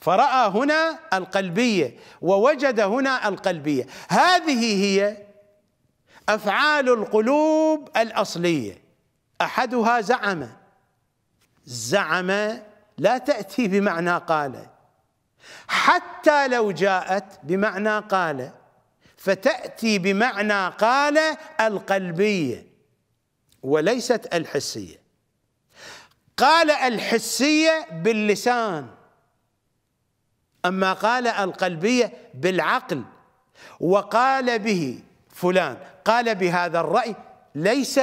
فراى هنا القلبيه ووجد هنا القلبيه هذه هي افعال القلوب الاصليه احدها زعم زعم لا تأتي بمعنى قال حتى لو جاءت بمعنى قال فتأتي بمعنى قال القلبية وليست الحسية قال الحسية باللسان أما قال القلبية بالعقل وقال به فلان قال بهذا الرأي ليس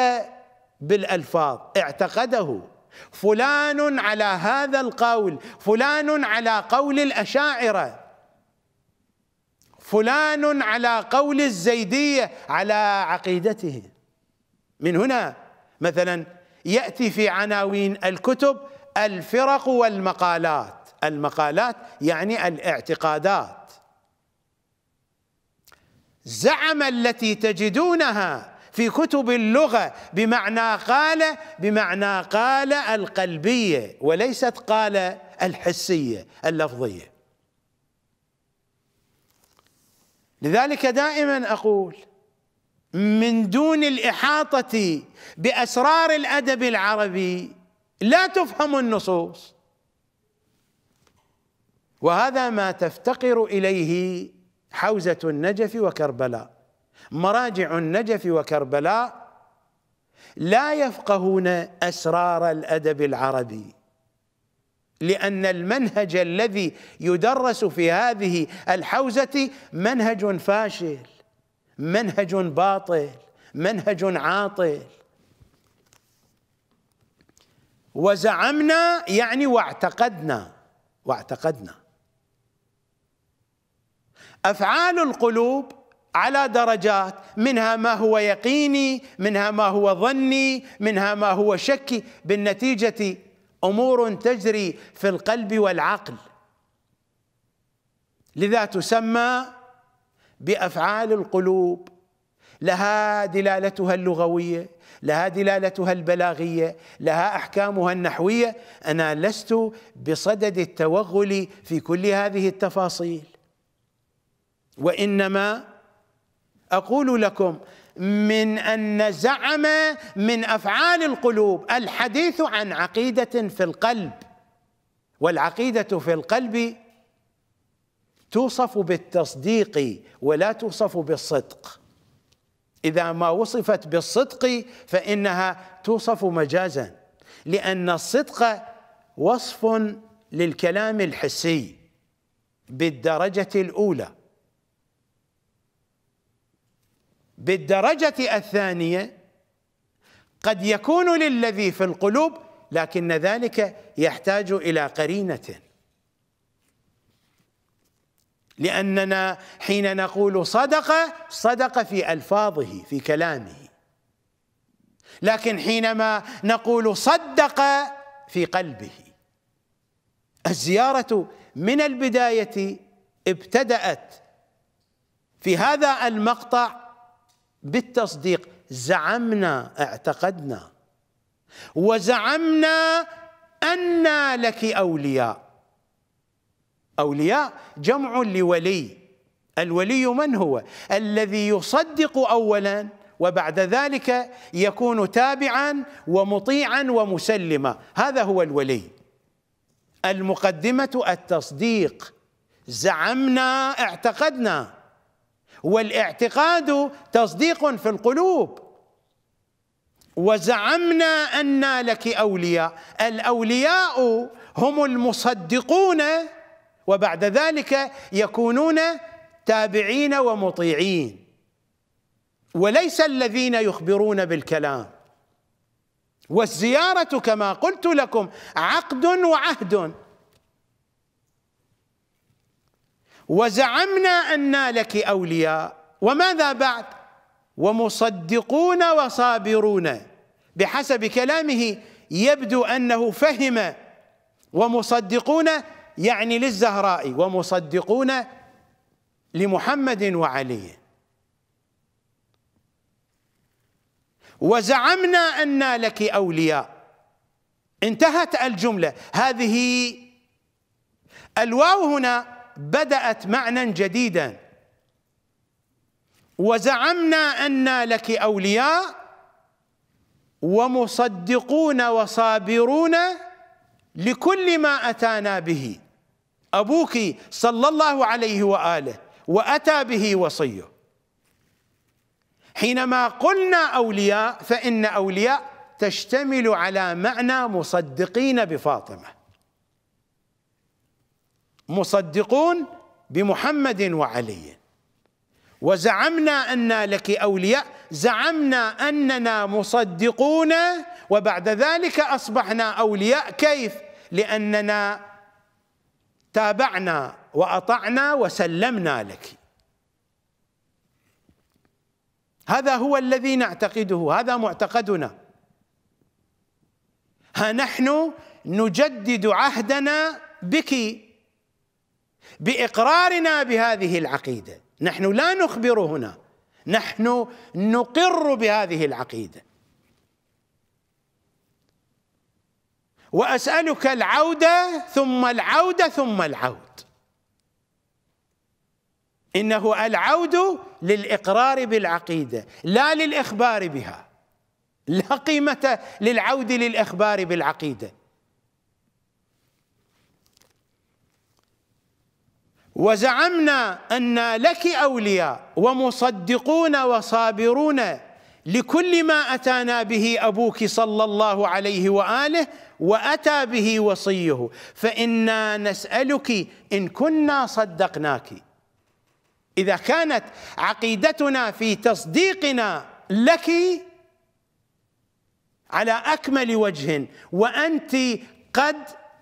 بالألفاظ اعتقده فلان على هذا القول فلان على قول الأشاعرة فلان على قول الزيدية على عقيدته من هنا مثلا يأتي في عناوين الكتب الفرق والمقالات المقالات يعني الاعتقادات زعم التي تجدونها في كتب اللغة بمعنى قال بمعنى قال القلبية وليست قال الحسية اللفظية لذلك دائما أقول من دون الإحاطة بأسرار الأدب العربي لا تفهم النصوص وهذا ما تفتقر إليه حوزة النجف وكربلاء مراجع النجف وكربلاء لا يفقهون أسرار الأدب العربي لأن المنهج الذي يدرس في هذه الحوزة منهج فاشل منهج باطل منهج عاطل وزعمنا يعني واعتقدنا واعتقدنا أفعال القلوب على درجات منها ما هو يقيني منها ما هو ظني منها ما هو شكي بالنتيجه امور تجري في القلب والعقل لذا تسمى بافعال القلوب لها دلالتها اللغويه لها دلالتها البلاغيه لها احكامها النحويه انا لست بصدد التوغل في كل هذه التفاصيل وانما أقول لكم من أن زعم من أفعال القلوب الحديث عن عقيدة في القلب والعقيدة في القلب توصف بالتصديق ولا توصف بالصدق إذا ما وصفت بالصدق فإنها توصف مجازا لأن الصدق وصف للكلام الحسي بالدرجة الأولى بالدرجة الثانية قد يكون للذي في القلوب لكن ذلك يحتاج إلى قرينة لأننا حين نقول صدق صدق في ألفاظه في كلامه لكن حينما نقول صدق في قلبه الزيارة من البداية ابتدأت في هذا المقطع بالتصديق زعمنا اعتقدنا وزعمنا أنا لك أولياء أولياء جمع لولي الولي من هو الذي يصدق أولا وبعد ذلك يكون تابعا ومطيعا ومسلما هذا هو الولي المقدمة التصديق زعمنا اعتقدنا والاعتقاد تصديق في القلوب وزعمنا أن لك أولياء الأولياء هم المصدقون وبعد ذلك يكونون تابعين ومطيعين وليس الذين يخبرون بالكلام والزيارة كما قلت لكم عقد وعهد وزعمنا أن لك أولياء وماذا بعد ومصدقون وصابرون بحسب كلامه يبدو أنه فهم ومصدقون يعني للزهراء ومصدقون لمحمد وعلي وزعمنا أن لك أولياء انتهت الجملة هذه الواو هنا بدأت معنى جديدا وزعمنا أن لك أولياء ومصدقون وصابرون لكل ما أتانا به أبوك صلى الله عليه وآله وأتى به وصيه حينما قلنا أولياء فإن أولياء تشتمل على معنى مصدقين بفاطمة مصدقون بمحمد وعلي وزعمنا أن لك أولياء زعمنا أننا مصدقون وبعد ذلك أصبحنا أولياء كيف لأننا تابعنا وأطعنا وسلمنا لك هذا هو الذي نعتقده هذا معتقدنا ها نحن نجدد عهدنا بك باقرارنا بهذه العقيده نحن لا نخبر هنا نحن نقر بهذه العقيده واسالك العوده ثم العوده ثم العود انه العود للاقرار بالعقيده لا للاخبار بها لا قيمه للعود للاخبار بالعقيده وزعمنا أن لك أولياء ومصدقون وصابرون لكل ما أتانا به أبوك صلى الله عليه وآله وأتى به وصيه فإنا نسألك إن كنا صدقناك إذا كانت عقيدتنا في تصديقنا لك على أكمل وجه وأنت قد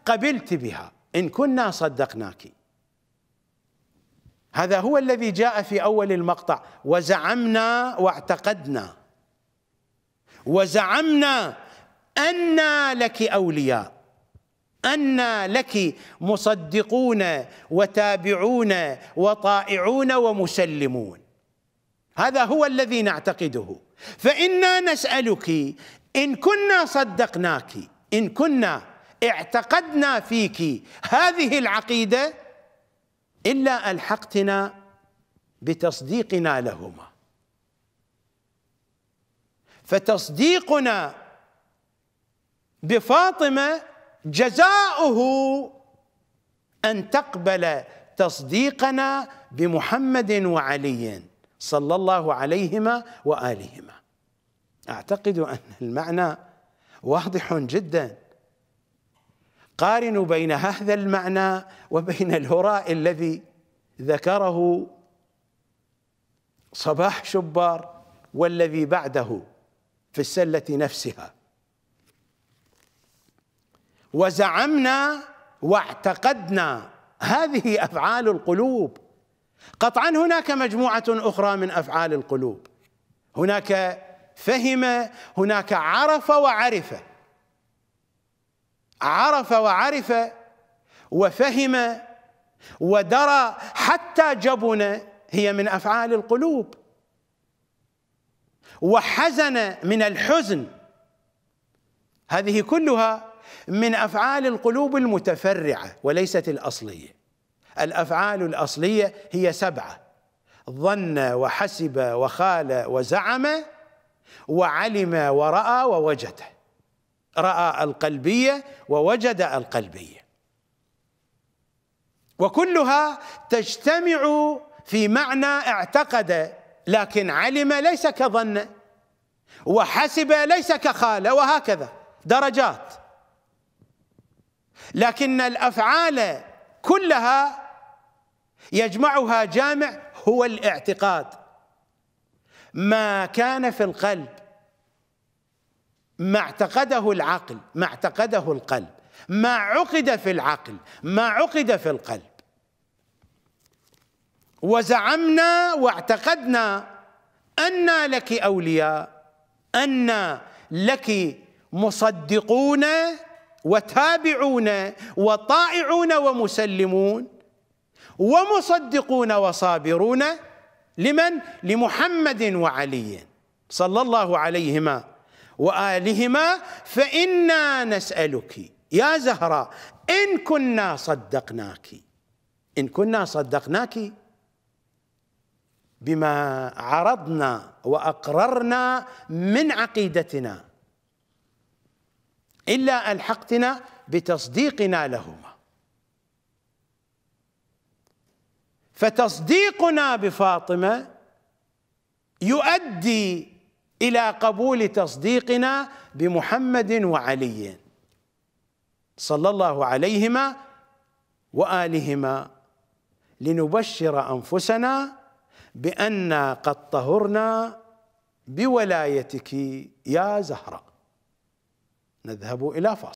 قبلت بها إن كنا صدقناكِ هذا هو الذي جاء في أول المقطع وزعمنا واعتقدنا وزعمنا أنا لك أولياء أنا لك مصدقون وتابعون وطائعون ومسلمون هذا هو الذي نعتقده فإنا نسألك إن كنا صدقناك إن كنا اعتقدنا فيك هذه العقيدة إلا ألحقتنا بتصديقنا لهما فتصديقنا بفاطمة جزاؤه أن تقبل تصديقنا بمحمد وعلي صلى الله عليهما وآلهما أعتقد أن المعنى واضح جدا قارنوا بين هذا المعنى وبين الهراء الذي ذكره صباح شبار والذي بعده في السلة نفسها وزعمنا واعتقدنا هذه أفعال القلوب قطعا هناك مجموعة أخرى من أفعال القلوب هناك فهم هناك عرف وعرفه عرف وعرف وفهم ودرى حتى جبن هي من افعال القلوب وحزن من الحزن هذه كلها من افعال القلوب المتفرعه وليست الاصليه الافعال الاصليه هي سبعه ظن وحسب وخال وزعم وعلم وراى ووجد رأى القلبية ووجد القلبية وكلها تجتمع في معنى اعتقد لكن علم ليس كظن وحسب ليس كخال وهكذا درجات لكن الافعال كلها يجمعها جامع هو الاعتقاد ما كان في القلب ما اعتقده العقل ما اعتقده القلب ما عقد في العقل ما عقد في القلب وزعمنا واعتقدنا أن لك أولياء أن لك مصدقون وتابعون وطائعون ومسلمون ومصدقون وصابرون لمن؟ لمحمد وعلي صلى الله عليهما وآلهما فإنا نسألك يا زهرة إن كنا صدقناك إن كنا صدقناك بما عرضنا وأقررنا من عقيدتنا إلا ألحقتنا بتصديقنا لهما فتصديقنا بفاطمة يؤدي إلى قبول تصديقنا بمحمد وعلي صلى الله عليهما وآلهما لنبشر أنفسنا بأن قد طهرنا بولايتك يا زهرة نذهب إلى فاصل